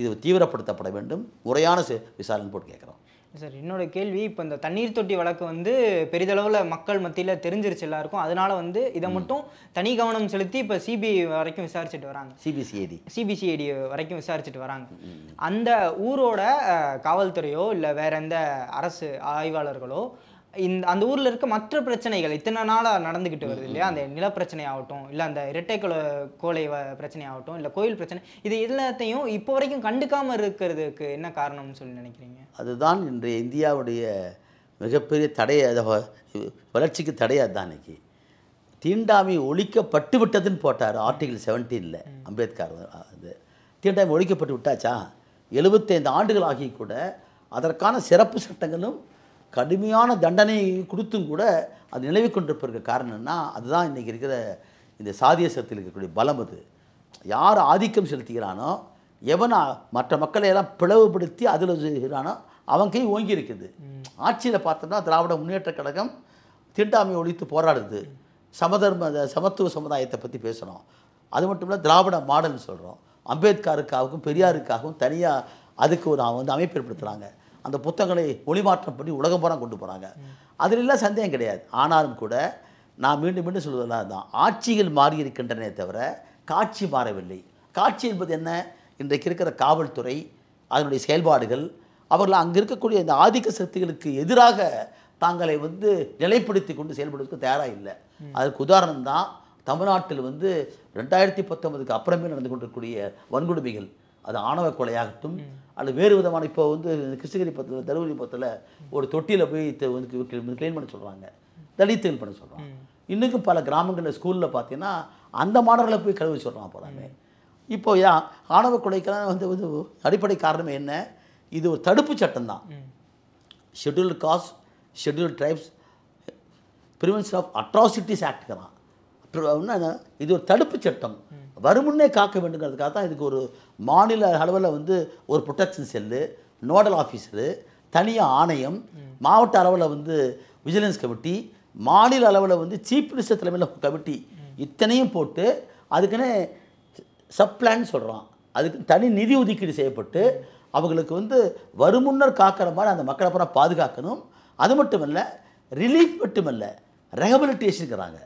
இது தீவிரப்படுத்தப்பட வேண்டும் முறையான விசாரணை போட்டு கேட்குறோம் சார் என்னோட கேள்வி இப்போ இந்த தண்ணீர் தொட்டி வழக்கு வந்து பெரிதளவில் மக்கள் மத்தியில் தெரிஞ்சிருச்சு எல்லாருக்கும் அதனால வந்து இதை மட்டும் தனி கவனம் செலுத்தி இப்போ சிபிஐ வரைக்கும் விசாரிச்சுட்டு வராங்க சிபிசிஐடி சிபிசிஐடி வரைக்கும் விசாரிச்சுட்டு வராங்க அந்த ஊரோட காவல்துறையோ இல்லை வேற எந்த அரசு ஆய்வாளர்களோ இந்த அந்த ஊரில் இருக்க மற்ற பிரச்சனைகள் இத்தனை நாளாக நடந்துக்கிட்டு வருது இல்லையா அந்த நிலப்பிரச்சனை ஆகட்டும் இல்லை அந்த இரட்டை கொலை கோலை பிரச்சனை ஆகட்டும் இல்லை கோயில் பிரச்சனை இது எல்லாத்தையும் இப்போ வரைக்கும் கண்டுக்காமல் இருக்கிறதுக்கு என்ன காரணம்னு சொல்லி நினைக்கிறீங்க அதுதான் இன்றைய இந்தியாவுடைய மிகப்பெரிய தடை வளர்ச்சிக்கு தடையாக தான் இன்னைக்கு தீண்டாமை ஒழிக்கப்பட்டு விட்டதுன்னு போட்டார் ஆர்டிகல் செவன்டீனில் அம்பேத்கர் அது தீண்டாமை ஒழிக்கப்பட்டு விட்டாச்சா எழுபத்தைந்து ஆண்டுகள் ஆகி கூட அதற்கான சிறப்பு சட்டங்களும் கடுமையான தண்டனை கொடுத்தும் கூட அது நிலவி கொண்டிருப்பதற்கு காரணம்னா அதுதான் இன்றைக்கி இருக்கிற இந்த சாதிய சத்தில் இருக்கக்கூடிய பலம் அது யார் ஆதிக்கம் செலுத்துகிறானோ எவன் மற்ற மக்களை எல்லாம் பிளவுபடுத்தி அதில் செய்கிறானோ அவன் கை ஓங்கி இருக்குது ஆட்சியில் பார்த்தோம்னா திராவிட முன்னேற்ற கழகம் தீண்டாமை ஒழித்து போராடுது சமதர்ம சமத்துவ சமுதாயத்தை பற்றி பேசுகிறோம் அது மட்டும் இல்லை திராவிட மாடல்னு சொல்கிறோம் அம்பேத்கருக்காகவும் பெரியாருக்காகவும் தனியாக அதுக்கு ஒரு வந்து அமைப்பு ஏற்படுத்துகிறாங்க அந்த புத்தகங்களை ஒளிமாற்றம் பண்ணி உலகம் பூரா கொண்டு போகிறாங்க அதிலெல்லாம் சந்தேகம் கிடையாது ஆனாலும் கூட நான் மீண்டும் மீண்டும் சொல்வதெல்லாம் தான் ஆட்சிகள் மாறி இருக்கின்றனே தவிர காட்சி மாறவில்லை காட்சி என்பது என்ன இன்றைக்கு இருக்கிற காவல்துறை அதனுடைய செயல்பாடுகள் அவர்கள் அங்கே இருக்கக்கூடிய இந்த ஆதிக்க சக்திகளுக்கு எதிராக தாங்களை வந்து நிலைப்படுத்தி கொண்டு செயல்படுவதற்கு தயாராக இல்லை அதுக்கு உதாரணம் தான் தமிழ்நாட்டில் வந்து ரெண்டாயிரத்தி பத்தொன்பதுக்கு அப்புறமே நடந்து கொண்டிருக்கக்கூடிய வன்கொடுமைகள் அது ஆணவ கொலையாகட்டும் அல்லது வேறு விதமான இப்போ வந்து கிருஷ்ணகிரி பத்தில் தருமபுரி பத்தில் ஒரு தொட்டியில் போய் வந்து க்ளீன் பண்ண சொல்கிறாங்க தலித் க்ளீன் பண்ண சொல்கிறோம் இன்றைக்கும் பல கிராமங்களில் ஸ்கூலில் பார்த்தீங்கன்னா அந்த மாணவர்களை போய் கழுவி சொல்கிறான் போகிறாங்க இப்போ ஏன் ஆணவ கொலைக்கெல்லாம் வந்து வந்து அடிப்படை காரணம் என்ன இது ஒரு தடுப்பு சட்டம் தான் scheduled caste scheduled tribes prevention of atrocities act தான் இது ஒரு தடுப்பு சட்டம் வருமுன்னே காக்க வேண்டுங்கிறதுக்காக தான் இதுக்கு ஒரு மாநில அளவில் வந்து ஒரு ப்ரொடெக்ஷன் செல்லு நோடல் ஆஃபீஸரு தனியாக ஆணையம் மாவட்ட அளவில் வந்து விஜிலன்ஸ் கமிட்டி மாநில அளவில் வந்து சீஃப் மினிஸ்டர் தலைமையில் கமிட்டி இத்தனையும் போட்டு அதுக்குன்னு சப் பிளான் சொல்கிறான் அதுக்கு தனி நிதி ஒதுக்கீடு செய்யப்பட்டு அவங்களுக்கு வந்து வருமுன்னர் காக்கிற மாதிரி அந்த மக்களை அப்புறம் பாதுகாக்கணும் அது மட்டும் இல்லை ரிலீஃப் மட்டுமல்ல ரெஹபிலிட்டேஷனுங்கிறாங்க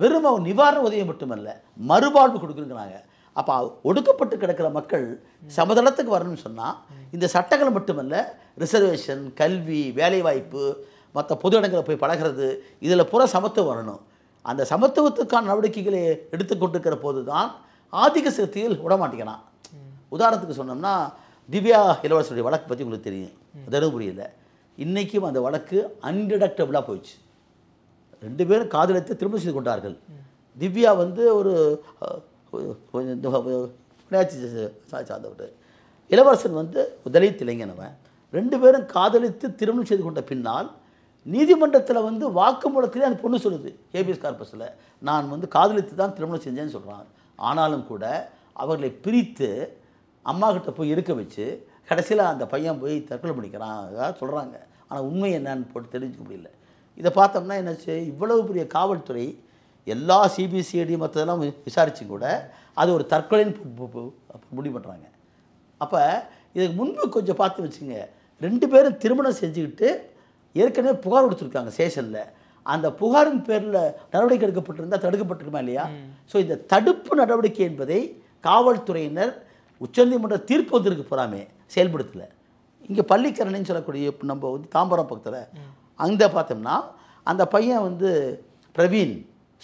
வெறும் நிவாரண உதவி மட்டுமல்ல மறுபாழ்வு கொடுக்குறாங்க அப்போ ஒடுக்கப்பட்டு கிடக்கிற மக்கள் சமதளத்துக்கு வரணும்னு சொன்னால் இந்த சட்டங்கள் மட்டுமல்ல ரிசர்வேஷன் கல்வி வேலைவாய்ப்பு மற்ற பொது இடங்களை போய் பழகிறது இதில் புற சமத்துவம் வரணும் அந்த சமத்துவத்துக்கான நடவடிக்கைகளை கொண்டிருக்கிற போது தான் ஆதிக்க சக்தியில் விடமாட்டேங்கிறான் உதாரணத்துக்கு சொன்னோம்னா திவ்யா இளவரசருடைய வழக்கு பற்றி உங்களுக்கு தெரியும் தருமபுரியில் இன்றைக்கும் அந்த வழக்கு அன்டிடக்டபுளாக போயிடுச்சு ரெண்டு பேரும் காதலித்து திருமணம் செய்து கொண்டார்கள் திவ்யா வந்து ஒரு விநாயகர் சார்ந்தவர் இளவரசன் வந்து உதலி இளைஞனவன் ரெண்டு பேரும் காதலித்து திருமணம் செய்து கொண்ட பின்னால் நீதிமன்றத்தில் வந்து வாக்குமூலத்திலே அந்த பொண்ணு சொல்லுது ஏபிஎஸ் கார்பஸில் நான் வந்து காதலித்து தான் திருமணம் செஞ்சேன்னு சொல்கிறான் ஆனாலும் கூட அவர்களை பிரித்து அம்மா கிட்ட போய் இருக்க வச்சு கடைசியில் அந்த பையன் போய் தற்கொலை பண்ணிக்கிறான் சொல்கிறாங்க ஆனால் உண்மை என்னன்னு போட்டு தெரிஞ்சுக்க முடியல இதை பார்த்தோம்னா என்னச்சு இவ்வளவு பெரிய காவல்துறை எல்லா சிபிசிஐடி மற்றதெல்லாம் விசாரித்து கூட அது ஒரு தற்கொலைன்னு முடிவு பண்ணுறாங்க அப்போ இதுக்கு முன்பு கொஞ்சம் பார்த்து வச்சுங்க ரெண்டு பேரும் திருமணம் செஞ்சுக்கிட்டு ஏற்கனவே புகார் கொடுத்துருக்காங்க சேஷனில் அந்த புகாரின் பேரில் நடவடிக்கை எடுக்கப்பட்டிருந்தால் தடுக்கப்பட்டிருக்குமா இல்லையா ஸோ இந்த தடுப்பு நடவடிக்கை என்பதை காவல்துறையினர் உச்சநீதிமன்ற தீர்ப்பு வந்திருக்கு போகிறாமே செயல்படுத்தலை இங்கே பள்ளிக்கரணின்னு சொல்லக்கூடிய நம்ம வந்து தாம்பரம் பக்கத்தில் அங்கே பார்த்தோம்னா அந்த பையன் வந்து பிரவீன்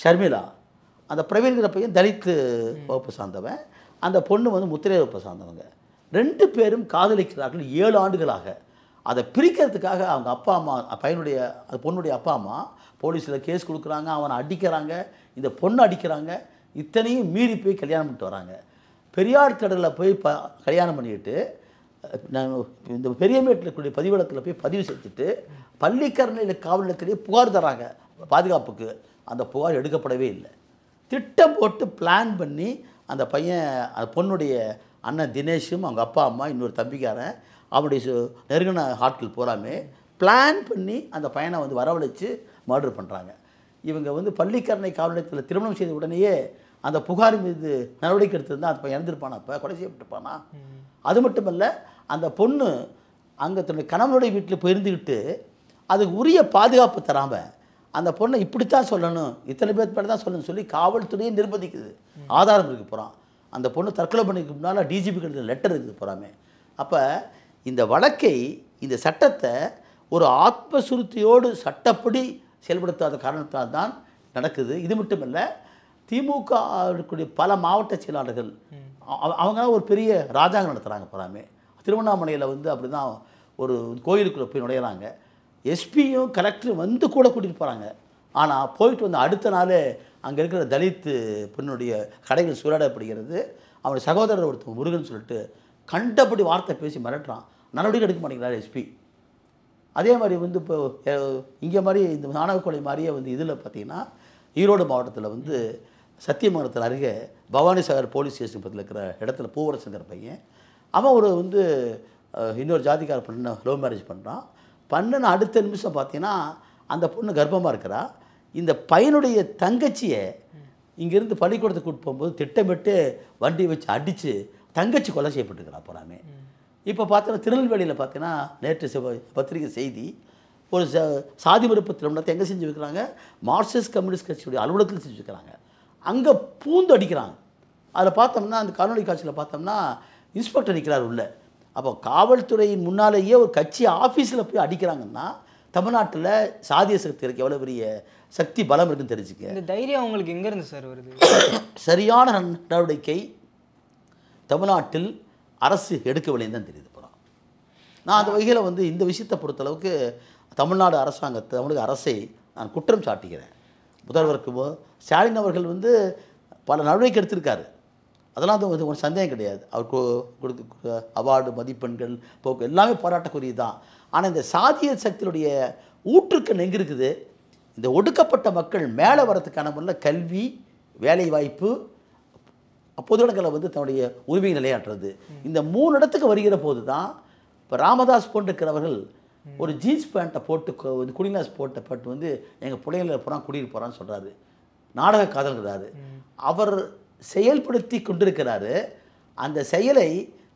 ஷர்மிளா அந்த பிரவீன்கிற பையன் தலித்து வகுப்பு சார்ந்தவன் அந்த பொண்ணு வந்து முத்திரை வகுப்பை சார்ந்தவங்க ரெண்டு பேரும் காதலிக்கிறார்கள் ஏழு ஆண்டுகளாக அதை பிரிக்கிறதுக்காக அவங்க அப்பா அம்மா பையனுடைய அந்த பொண்ணுடைய அப்பா அம்மா போலீஸில் கேஸ் கொடுக்குறாங்க அவனை அடிக்கிறாங்க இந்த பொண்ணை அடிக்கிறாங்க இத்தனையும் மீறி போய் கல்யாணம் பண்ணிட்டு வராங்க பெரியார் திடலில் போய் ப கல்யாணம் பண்ணிக்கிட்டு நான் இந்த பெரியமேட்டில் இருக்கக்கூடிய பதிவிடத்தில் போய் பதிவு செஞ்சுட்டு பள்ளிக்கரணையில் காவல் புகார் தராங்க பாதுகாப்புக்கு அந்த புகார் எடுக்கப்படவே இல்லை திட்டம் போட்டு பிளான் பண்ணி அந்த பையன் அந்த பொண்ணுடைய அண்ணன் தினேஷும் அவங்க அப்பா அம்மா இன்னொரு தம்பிக்காரன் அவனுடைய நெருங்கின ஹாட்டல் போகிறாமே பிளான் பண்ணி அந்த பையனை வந்து வரவழைச்சு மர்டர் பண்ணுறாங்க இவங்க வந்து பள்ளிக்கரணை காவல் நிலையத்தில் திருமணம் செய்த உடனேயே அந்த புகார் மீது நடவடிக்கை எடுத்திருந்தால் அந்த பையன் இறந்துருப்பானா அப்போ கொலை செய்யப்பட்டுப்பானா அது மட்டுமல்ல அந்த பொண்ணு அங்கே தன்னுடைய கணவனுடைய வீட்டில் போயிருந்துக்கிட்டு அதுக்கு உரிய பாதுகாப்பு தராமல் அந்த பொண்ணை இப்படித்தான் சொல்லணும் இத்தனை பேர் பேர் தான் சொல்லணும்னு சொல்லி காவல்துறையை நிர்பந்திக்குது ஆதாரம் இருக்குது போகிறான் அந்த பொண்ணு தற்கொலை பண்ணிக்கு முன்னால் டிஜிபி கிட்ட லெட்டர் இருக்குது போகிறாமே அப்போ இந்த வழக்கை இந்த சட்டத்தை ஒரு ஆத்மசுருத்தியோடு சட்டப்படி செயல்படுத்தாத காரணத்தால் தான் நடக்குது இது மட்டுமல்ல திமுக இருக்கக்கூடிய பல மாவட்ட செயலாளர்கள் அவங்க ஒரு பெரிய ராஜாங்க நடத்துகிறாங்க பராமே திருவண்ணாமலையில் வந்து அப்படி தான் ஒரு கோயிலுக்குள்ளே போய் நுழையிறாங்க எஸ்பியும் கலெக்டரும் வந்து கூட கூட்டிகிட்டு போகிறாங்க ஆனால் போயிட்டு வந்து அடுத்த நாளே அங்கே இருக்கிற தலித்து பெண்ணுடைய கடைகள் சூறாடப்படுகிறது அவனுடைய சகோதரர் ஒருத்தர் முருகன் சொல்லிட்டு கண்டபடி வார்த்தை பேசி மிரட்டுறான் நடவடிக்கை எடுக்க மாட்டேங்கிறார் எஸ்பி அதே மாதிரி வந்து இப்போ இங்கே மாதிரி இந்த மாணவ கொலை மாதிரியே வந்து இதில் பார்த்திங்கன்னா ஈரோடு மாவட்டத்தில் வந்து சத்தியமங்கலத்தில் அருகே பவானி சாகர் போலீஸ் ஸ்டேஷன் பக்கத்தில் இருக்கிற இடத்துல பூவரசங்கிற பையன் அவன் ஒரு வந்து இன்னொரு ஜாதிக்கார பொண்ணு லவ் மேரேஜ் பண்ணுறான் பண்ணுன அடுத்த நிமிஷம் பார்த்தீங்கன்னா அந்த பொண்ணு கர்ப்பமாக இருக்கிறா இந்த பையனுடைய தங்கச்சியை இங்கேருந்து பள்ளிக்கூடத்துக்கு கூப்பிட்டு போகும்போது திட்டமிட்டு வண்டி வச்சு அடித்து தங்கச்சி கொலை செய்யப்பட்டுருக்கிறா போகிறாமே இப்போ பார்த்தோன்னா திருநெல்வேலியில் பார்த்தீங்கன்னா நேற்று செவ பத்திரிகை செய்தி ஒரு சாதி மறுப்பு திருமணத்தை எங்கே செஞ்சு வைக்கிறாங்க மார்க்சிஸ்ட் கம்யூனிஸ்ட் கட்சியுடைய அலுவலகத்தில் செஞ்சு வைக்கிறாங்க அங்கே பூந்து அடிக்கிறாங்க அதில் பார்த்தோம்னா அந்த காணொலி காட்சியில் பார்த்தோம்னா இன்ஸ்பெக்டர் நிற்கிறார் உள்ள அப்போ காவல்துறையின் முன்னாலேயே ஒரு கட்சி ஆஃபீஸில் போய் அடிக்கிறாங்கன்னா தமிழ்நாட்டில் சாதிய சக்தி இருக்குது எவ்வளோ பெரிய சக்தி பலம் இருக்குன்னு தெரிஞ்சுக்க இந்த தைரியம் அவங்களுக்கு எங்கேருந்து சார் வருது சரியான நடவடிக்கை தமிழ்நாட்டில் அரசு எடுக்கவில்லைன்னு தான் தெரியுது போகிறோம் நான் அந்த வகையில் வந்து இந்த விஷயத்தை பொறுத்தளவுக்கு தமிழ்நாடு அரசாங்கத்தை தமிழக அரசை நான் குற்றம் சாட்டுகிறேன் முதல்வருக்குமோ ஸ்டாலின் அவர்கள் வந்து பல நடவடிக்கை எடுத்திருக்காரு அதெல்லாம் வந்து ஒரு சந்தேகம் கிடையாது அவர் கொடுக்க அவார்டு மதிப்பெண்கள் போக்கு எல்லாமே போராட்டக்குரிய தான் ஆனால் இந்த சாதிய சக்தியுடைய ஊற்றுக்கண் எங்கே இருக்குது இந்த ஒடுக்கப்பட்ட மக்கள் மேலே வரதுக்கான முறையில் கல்வி வேலைவாய்ப்பு பொதுவிடங்களை வந்து தன்னுடைய உரிமையை நிலையாட்டுறது இந்த மூணு இடத்துக்கு வருகிற போது தான் இப்போ ராமதாஸ் போன்றிருக்கிறவர்கள் ஒரு ஜீன்ஸ் பேண்ட்டை போட்டு குடிநாஸ் போட்ட பட்டு வந்து எங்கள் பிள்ளைங்கள போகிறான் குடியிட்டு போகிறான்னு சொல்கிறாரு நாடக காதல்கிறாரு அவர் செயல்படுத்தி கொண்டிருக்கிறாரு அந்த செயலை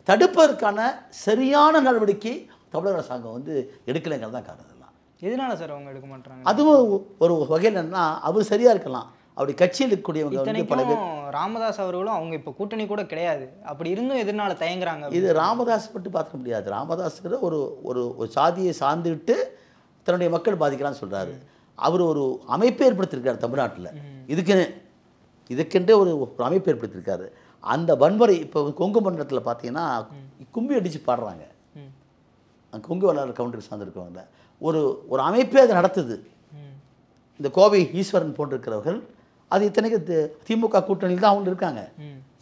தடுப்பதற்கான சரியான நடவடிக்கை தமிழக அரசாங்கம் வந்து எடுக்கலைங்கிறது தான் காரணம் எதனால சார் அவங்க எடுக்க மாட்டாங்க அதுவும் ஒரு வகையில் என்னன்னா அவர் சரியாக இருக்கலாம் அப்படி கட்சியில் இருக்கக்கூடியவங்க வந்து பல பேர் ராமதாஸ் அவர்களும் அவங்க இப்போ கூட்டணி கூட கிடையாது அப்படி இருந்தும் எதிர்நாள் தயங்குறாங்க இது ராமதாஸ் பற்றி பார்த்துக்க முடியாது ராமதாஸுங்கிற ஒரு ஒரு சாதியை சார்ந்துட்டு தன்னுடைய மக்கள் பாதிக்கிறான்னு சொல்கிறாரு அவர் ஒரு அமைப்பை ஏற்படுத்தியிருக்கார் தமிழ்நாட்டில் இதுக்குன்னு இதுக்கென்றே ஒரு ஒரு அமைப்பு ஏற்படுத்தியிருக்காரு அந்த வன்முறை இப்போ கொங்கு மண்டலத்தில் பார்த்தீங்கன்னா கும்பி அடித்து பாடுறாங்க கொங்கு வல்லாளர் கவுண்டருக்கு சார்ந்திருக்கவங்க ஒரு ஒரு அமைப்பே அதை நடத்துது இந்த கோவை ஈஸ்வரன் போன்றிருக்கிறவர்கள் அது இத்தனைக்கு திமுக கூட்டணியில் தான் அவங்க இருக்காங்க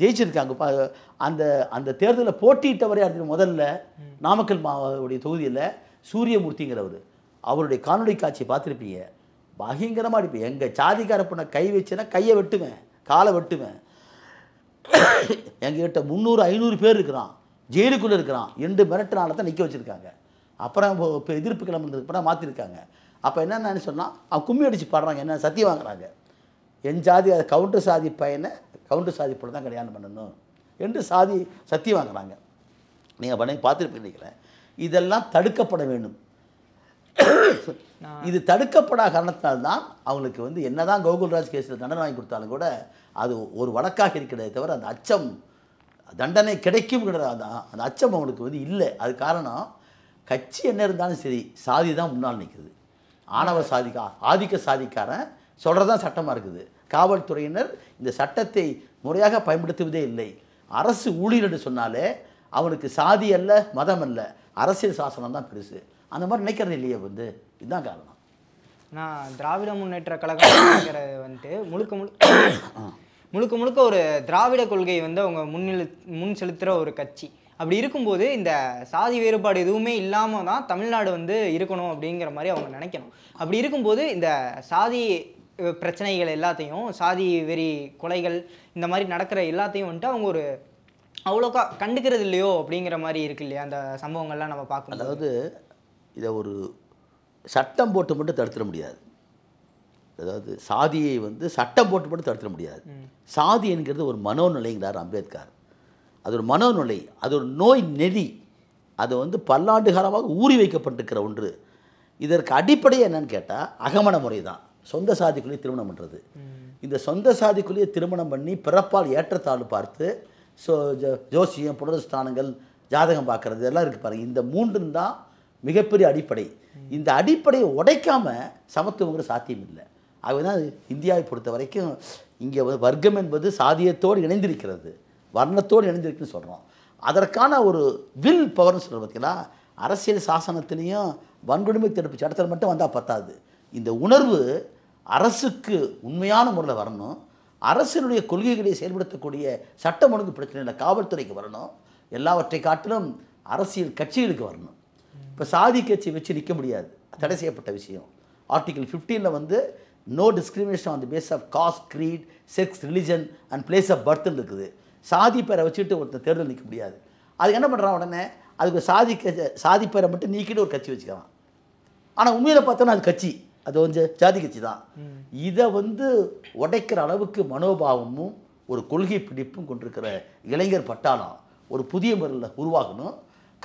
ஜெயிச்சிருக்காங்க அந்த அந்த தேர்தலில் போட்டியிட்டவரே அடுத்த முதல்ல நாமக்கல் மாவட்ட தொகுதியில் சூரியமூர்த்திங்கிறவர் அவருடைய காணொலி காட்சியை பார்த்துருப்பீங்க பயங்கரமாக அடிப்பேன் எங்கள் சாதிக்கார பொண்ணை கை வச்சுன்னா கையை வெட்டுவேன் காலை வெட்டுவேன் எங்ககிட்ட முந்நூறு ஐநூறு பேர் இருக்கிறான் ஜெயிலுக்குள்ளே இருக்கிறான் ரெண்டு மிரட்டினால தான் நிற்க வச்சுருக்காங்க அப்புறம் இப்போ எதிர்ப்பு கிளம்புறதுக்கு அப்புறம் மாற்றிருக்காங்க அப்போ என்னென்னு சொன்னால் அவன் கும்மி அடித்து பாடுறாங்க என்ன சத்தியம் வாங்குறாங்க என் ஜாதி அது கவுண்டர் சாதி பையனை கவுண்டர் சாதி பொண்ணு தான் கல்யாணம் பண்ணணும் என்று சாதி சத்தியம் வாங்குறாங்க நீங்கள் பண்ணி பார்த்துருப்பீங்க நினைக்கிறேன் இதெல்லாம் தடுக்கப்பட வேண்டும் இது தடுக்கப்படா காரணத்தினால்தான் அவங்களுக்கு வந்து என்னதான் கோகுல்ராஜ் கேஸில் தண்டனை வாங்கி கொடுத்தாலும் கூட அது ஒரு வழக்காக இருக்கிறதே தவிர அந்த அச்சம் தண்டனை கிடைக்கும் அந்த அந்த அச்சம் அவங்களுக்கு வந்து இல்லை அது காரணம் கட்சி என்ன இருந்தாலும் சரி சாதி தான் முன்னால் நிற்குது ஆணவ சாதிக்கா ஆதிக்க சாதிக்காரன் சொல்கிறது தான் சட்டமாக இருக்குது காவல்துறையினர் இந்த சட்டத்தை முறையாக பயன்படுத்துவதே இல்லை அரசு ஊழியர் என்று சொன்னாலே அவனுக்கு சாதி அல்ல மதம் அல்ல அரசியல் சாசனம் தான் பெருசு அந்த மாதிரி நினைக்கிறது இல்லையே வந்து இதுதான் காரணம் நான் திராவிட முன்னேற்ற கழகம் வந்துட்டு முழுக்க முழுக்க முழுக்க முழுக்க ஒரு திராவிட கொள்கையை வந்து அவங்க முன்னிலு முன் செலுத்துகிற ஒரு கட்சி அப்படி இருக்கும்போது இந்த சாதி வேறுபாடு எதுவுமே இல்லாமல் தான் தமிழ்நாடு வந்து இருக்கணும் அப்படிங்கிற மாதிரி அவங்க நினைக்கணும் அப்படி இருக்கும்போது இந்த சாதி பிரச்சனைகள் எல்லாத்தையும் சாதி வெறி கொலைகள் இந்த மாதிரி நடக்கிற எல்லாத்தையும் வந்துட்டு அவங்க ஒரு அவ்வளோக்கா கண்டுக்கிறது இல்லையோ அப்படிங்கிற மாதிரி இருக்கு இல்லையா அந்த சம்பவங்கள்லாம் நம்ம பார்க்கணும் அதாவது இதை ஒரு சட்டம் போட்டு மட்டும் தடுத்துட முடியாது அதாவது சாதியை வந்து சட்டம் போட்டு மட்டும் தடுத்துட முடியாது சாதி என்கிறது ஒரு மனோநிலைங்கிறார் அம்பேத்கர் அது ஒரு மனோநிலை அது ஒரு நோய் நெறி அது வந்து பல்லாண்டு காலமாக ஊறி வைக்கப்பட்டிருக்கிற ஒன்று இதற்கு அடிப்படை என்னன்னு கேட்டால் அகமண முறை தான் சொந்த சாதிக்குள்ளேயே திருமணம் பண்ணுறது இந்த சொந்த சாதிக்குள்ளேயே திருமணம் பண்ணி பிறப்பால் ஏற்றத்தாழ் பார்த்து ஸோ ஜோசியம் புனரஸ்தானங்கள் ஜாதகம் பார்க்குறது எல்லாம் இருக்குது பாருங்கள் இந்த மூன்றும் தான் மிகப்பெரிய அடிப்படை இந்த அடிப்படையை உடைக்காமல் சமத்துவங்கிற சாத்தியம் இல்லை தான் இந்தியாவை பொறுத்த வரைக்கும் இங்கே வர்க்கம் என்பது சாதியத்தோடு இணைந்திருக்கிறது வர்ணத்தோடு இணைந்திருக்குன்னு சொல்கிறோம் அதற்கான ஒரு வில் பவர்னு சொல்கிறோம் பார்த்தீங்களா அரசியல் சாசனத்திலையும் வன்கொடுமை தடுப்பு சட்டத்தில் மட்டும் வந்தால் பத்தாது இந்த உணர்வு அரசுக்கு உண்மையான முறையில் வரணும் அரசினுடைய கொள்கைகளை செயல்படுத்தக்கூடிய சட்டம் ஒழுங்கு பிரச்சனையில் காவல்துறைக்கு வரணும் எல்லாவற்றை காட்டிலும் அரசியல் கட்சிகளுக்கு வரணும் இப்போ சாதி கட்சி வச்சு நிற்க முடியாது தடை செய்யப்பட்ட விஷயம் ஆர்டிகல் ஃபிஃப்டீனில் வந்து no discrimination on the base of caste creed sex religion and place of பர்த்னு இருக்குது சாதி பேரை வச்சுட்டு ஒருத்தர் தேர்தல் நிற்க முடியாது அதுக்கு என்ன பண்ணுறான் உடனே அதுக்கு சாதி சாதி பேரை மட்டும் நீக்கிட்டு ஒரு கட்சி வச்சுக்கலாம் ஆனால் உண்மையில் பார்த்தோன்னா அது கட்சி அது வந்து ஜாதி கட்சி தான் இதை வந்து உடைக்கிற அளவுக்கு மனோபாவமும் ஒரு கொள்கை பிடிப்பும் கொண்டிருக்கிற இளைஞர் பட்டாளம் ஒரு புதிய முறையில் உருவாகணும்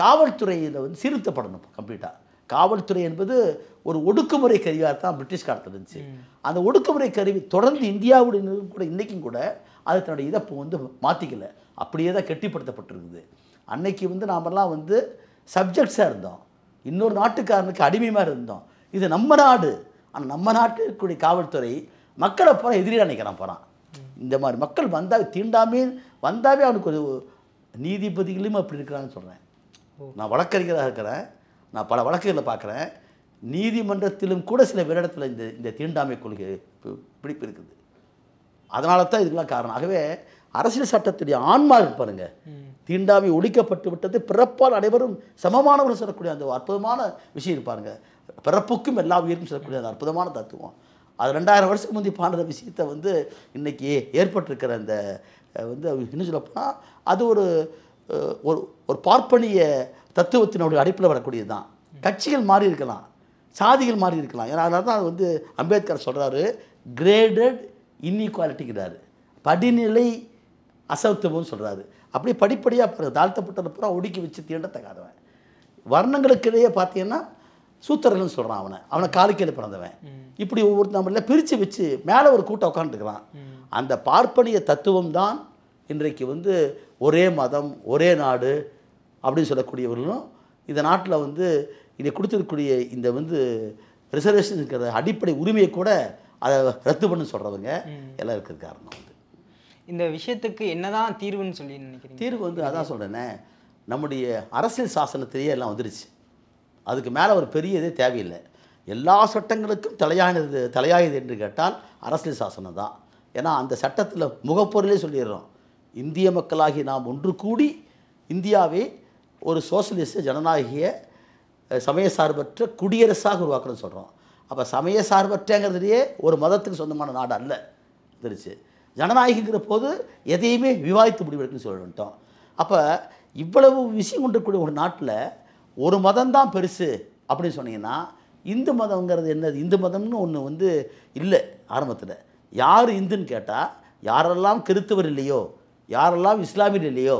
காவல்துறையில் இதை வந்து சீர்த்தப்படணும் கம்ப்ளீட்டாக காவல்துறை என்பது ஒரு ஒடுக்குமுறை கருவியாக தான் பிரிட்டிஷ் காலத்தில் இருந்துச்சு அந்த ஒடுக்குமுறை கருவி தொடர்ந்து இந்தியாவுடைய கூட இன்றைக்கும் கூட அது தன்னுடைய இதை வந்து மாற்றிக்கல அப்படியே தான் கெட்டிப்படுத்தப்பட்டிருக்குது அன்னைக்கு வந்து நாமெல்லாம் வந்து சப்ஜெக்ட்ஸாக இருந்தோம் இன்னொரு நாட்டுக்காரனுக்கு மாதிரி இருந்தோம் இது நம்ம நாடு ஆனால் நம்ம நாட்டில் இருக்கக்கூடிய காவல்துறை மக்களை போகிற எதிரியாக நினைக்கிறான் போகிறான் இந்த மாதிரி மக்கள் வந்தால் தீண்டாமே வந்தாவே அவனுக்கு ஒரு நீதிபதிகளையும் அப்படி இருக்கிறான்னு சொல்கிறேன் நான் வழக்கறிஞராக இருக்கிறேன் நான் பல வழக்குகளை பார்க்குறேன் நீதிமன்றத்திலும் கூட சில பேரிடத்தில் இந்த இந்த தீண்டாமை கொள்கை பிடிப்பு இருக்குது அதனால தான் இதுக்கெல்லாம் காரணம் ஆகவே அரசியல் சட்டத்துடைய ஆன்மா பாருங்கள் தீண்டாமை ஒழிக்கப்பட்டு விட்டது பிறப்பால் அனைவரும் சமமானவர்கள் சொல்லக்கூடிய அந்த அற்புதமான விஷயம் இருப்பாருங்க பிறப்புக்கும் எல்லா உயிருக்கும் சொல்லக்கூடிய அந்த அற்புதமான தத்துவம் அது ரெண்டாயிரம் வருஷத்துக்கு முந்தி பாடுற விஷயத்தை வந்து இன்றைக்கி ஏற்பட்டிருக்கிற அந்த வந்து இன்னும் சொல்லப்போனால் அது ஒரு ஒரு ஒரு பார்ப்பனிய தத்துவத்தினுடைய அடிப்பில் வரக்கூடியது தான் கட்சிகள் மாறி இருக்கலாம் சாதிகள் மாறி இருக்கலாம் ஏன்னா அதனால தான் அது வந்து அம்பேத்கர் சொல்கிறாரு கிரேடட் இன்இக்வாலிட்டிங்கிறாரு படிநிலை அசௌத்தமும் சொல்கிறாரு அப்படி படிப்படியாக பாரு தாழ்த்தப்பட்டது பூரா ஒடுக்கி வச்சு தீண்டத்தகாதவன் வர்ணங்களுக்கு இடையே பார்த்தீங்கன்னா சூத்திரர்கள்னு சொல்கிறான் அவனை அவனை காலிக்கையில் பிறந்தவன் இப்படி ஒவ்வொரு நம்மள பிரித்து வச்சு மேலே ஒரு கூட்டம் உட்காந்துக்கிறான் அந்த பார்ப்பனிய தத்துவம் தான் இன்றைக்கு வந்து ஒரே மதம் ஒரே நாடு அப்படின்னு சொல்லக்கூடியவர்களும் இந்த நாட்டில் வந்து இதை கொடுத்துருக்கூடிய இந்த வந்து ரிசர்வேஷன் இருக்கிற அடிப்படை உரிமையை கூட அதை ரத்து பண்ணு சொல்கிறவங்க எல்லாம் இருக்கிற காரணம் வந்து இந்த விஷயத்துக்கு என்னதான் தீர்வுன்னு சொல்லி நினைக்கிறீங்க தீர்வு வந்து அதான் சொல்கிறேன்னே நம்முடைய அரசியல் சாசனத்திலேயே எல்லாம் வந்துருச்சு அதுக்கு மேலே ஒரு பெரிய இதே தேவையில்லை எல்லா சட்டங்களுக்கும் தலையானது தலையாயுது என்று கேட்டால் அரசியல் சாசனம் தான் ஏன்னா அந்த சட்டத்தில் முகப்பொருளே சொல்லிடுறோம் இந்திய மக்களாகி நாம் ஒன்று கூடி இந்தியாவை ஒரு சோசியலிச ஜனநாயகிய சமய சார்பற்ற குடியரசாக உருவாக்கணும்னு சொல்கிறோம் அப்போ சமய சார்பற்றங்கிறதுலேயே ஒரு மதத்துக்கு சொந்தமான நாடு அல்ல தெரிச்சு ஜனநாயகங்கிற போது எதையுமே விவாதித்து முடிவெடுக்குன்னு வேண்டும் அப்போ இவ்வளவு விஷயம் கொண்டிருக்கக்கூடிய ஒரு நாட்டில் ஒரு மதம் தான் பெருசு அப்படின்னு சொன்னீங்கன்னா இந்து மதங்கிறது என்னது இந்து மதம்னு ஒன்று வந்து இல்லை ஆரம்பத்தில் யார் இந்துன்னு கேட்டால் யாரெல்லாம் கிறித்தவர் இல்லையோ யாரெல்லாம் இஸ்லாமியர் இல்லையோ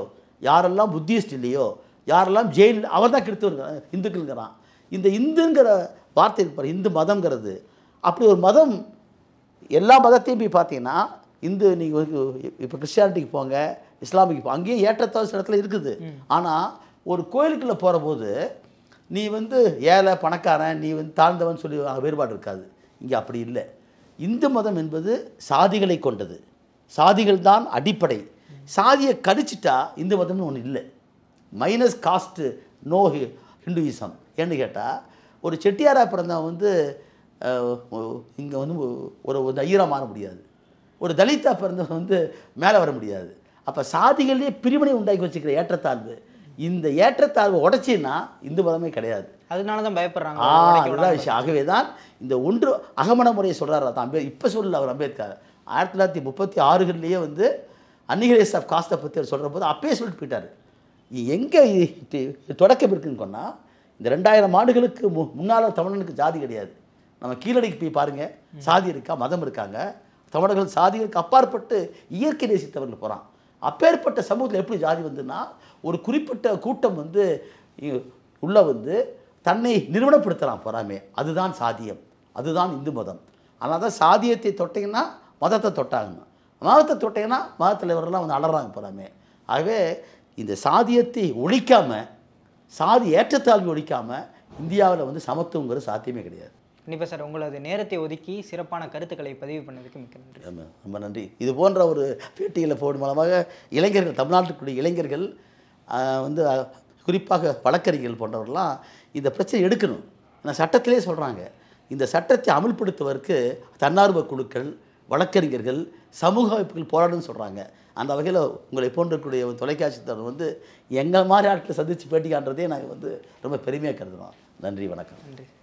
யாரெல்லாம் புத்திஸ்ட் இல்லையோ யாரெல்லாம் ஜெயில் அவர் தான் கிறித்தவர் இந்துக்கள்ங்கிறான் இந்த இந்துங்கிற வார்த்தை இந்து மதங்கிறது அப்படி ஒரு மதம் எல்லா மதத்தையும் போய் பார்த்தீங்கன்னா இந்து நீங்கள் இப்போ கிறிஸ்டியானிட்டிக்கு போங்க இஸ்லாமிக்கு போ அங்கேயும் ஏற்றத்தாழ் சில இடத்துல இருக்குது ஆனால் ஒரு கோயிலுக்குள்ளே போகிற போது நீ வந்து ஏழை பணக்காரன் நீ வந்து தாழ்ந்தவன் சொல்லி வேறுபாடு இருக்காது இங்கே அப்படி இல்லை இந்து மதம் என்பது சாதிகளை கொண்டது சாதிகள் தான் அடிப்படை சாதியை கடிச்சிட்டா இந்து மதம்னு ஒன்று இல்லை மைனஸ் காஸ்ட்டு நோ ஹிந்துவிசம் ஏன்னு கேட்டால் ஒரு செட்டியாராக பிறந்தவன் வந்து இங்கே வந்து ஒரு ஐயரா மாற முடியாது ஒரு தலித்தாக பிறந்தவங்க வந்து மேலே வர முடியாது அப்போ சாதிகள்லேயே பிரிவினை உண்டாக்கி வச்சுக்கிற ஏற்றத்தாழ்வு இந்த ஏற்றத்தாழ்வு உடச்சின்னா இந்து மதமே கிடையாது அதனால தான் பயப்படுறாங்க அதுதான் விஷயம் ஆகவே தான் இந்த ஒன்று அகமண முறையை சொல்கிறாரா தான் அம்பே இப்போ சொல்லல அவர் அம்பேத்கர் ஆயிரத்தி தொள்ளாயிரத்தி முப்பத்தி ஆறுகள்லேயே வந்து அன்னிகரேஸ் ஆஃப் காஸ்ட்டை பற்றி அவர் சொல்கிற போது அப்பயே சொல்லிட்டு போயிட்டார் எங்கே தொடக்கம் இருக்குன்னு சொன்னால் இந்த ரெண்டாயிரம் ஆண்டுகளுக்கு மு முன்னால் தமிழனுக்கு ஜாதி கிடையாது நம்ம கீழடிக்கு போய் பாருங்கள் சாதி இருக்கா மதம் இருக்காங்க தமிழர்கள் சாதிகளுக்கு அப்பாற்பட்டு இயற்கை நேசித்தவர்கள் போகிறான் அப்பேற்பட்ட சமூகத்தில் எப்படி ஜாதி வந்துன்னா ஒரு குறிப்பிட்ட கூட்டம் வந்து உள்ளே வந்து தன்னை நிறுவனப்படுத்தலாம் போகிறாமே அதுதான் சாதியம் அதுதான் இந்து மதம் அதனால் தான் சாதியத்தை தொட்டிங்கன்னா மதத்தை தொட்டாங்க மதத்தை தொட்டிங்கன்னா மத தலைவர்கள்லாம் வந்து அலறாங்க போகிறாமே ஆகவே இந்த சாதியத்தை ஒழிக்காமல் சாதி ஏற்றத்தாழ்வு ஒழிக்காமல் இந்தியாவில் வந்து சமத்துவங்கிற சாத்தியமே கிடையாது கண்டிப்பாக சார் உங்களது நேரத்தை ஒதுக்கி சிறப்பான கருத்துக்களை பதிவு பண்ணதுக்கு மிக்க நன்றி ஆமாம் ரொம்ப நன்றி இது போன்ற ஒரு பேட்டியில் போடும் மூலமாக இளைஞர்கள் தமிழ்நாட்டுக்குரிய இளைஞர்கள் வந்து குறிப்பாக வழக்கறிஞர்கள் போன்றவர்களாம் இந்த பிரச்சனை எடுக்கணும் ஆனால் சட்டத்திலே சொல்கிறாங்க இந்த சட்டத்தை அமல்படுத்துவதற்கு தன்னார்வ குழுக்கள் வழக்கறிஞர்கள் சமூக அமைப்புகள் போராடும்னு சொல்கிறாங்க அந்த வகையில் உங்களை போன்றக்கூடிய ஒரு தொலைக்காட்சி தொடர் வந்து எங்கள் மாதிரி ஆட்களை சந்தித்து பேட்டி காண்றதே நாங்கள் வந்து ரொம்ப பெருமையாக கருதுகிறோம் நன்றி வணக்கம் நன்றி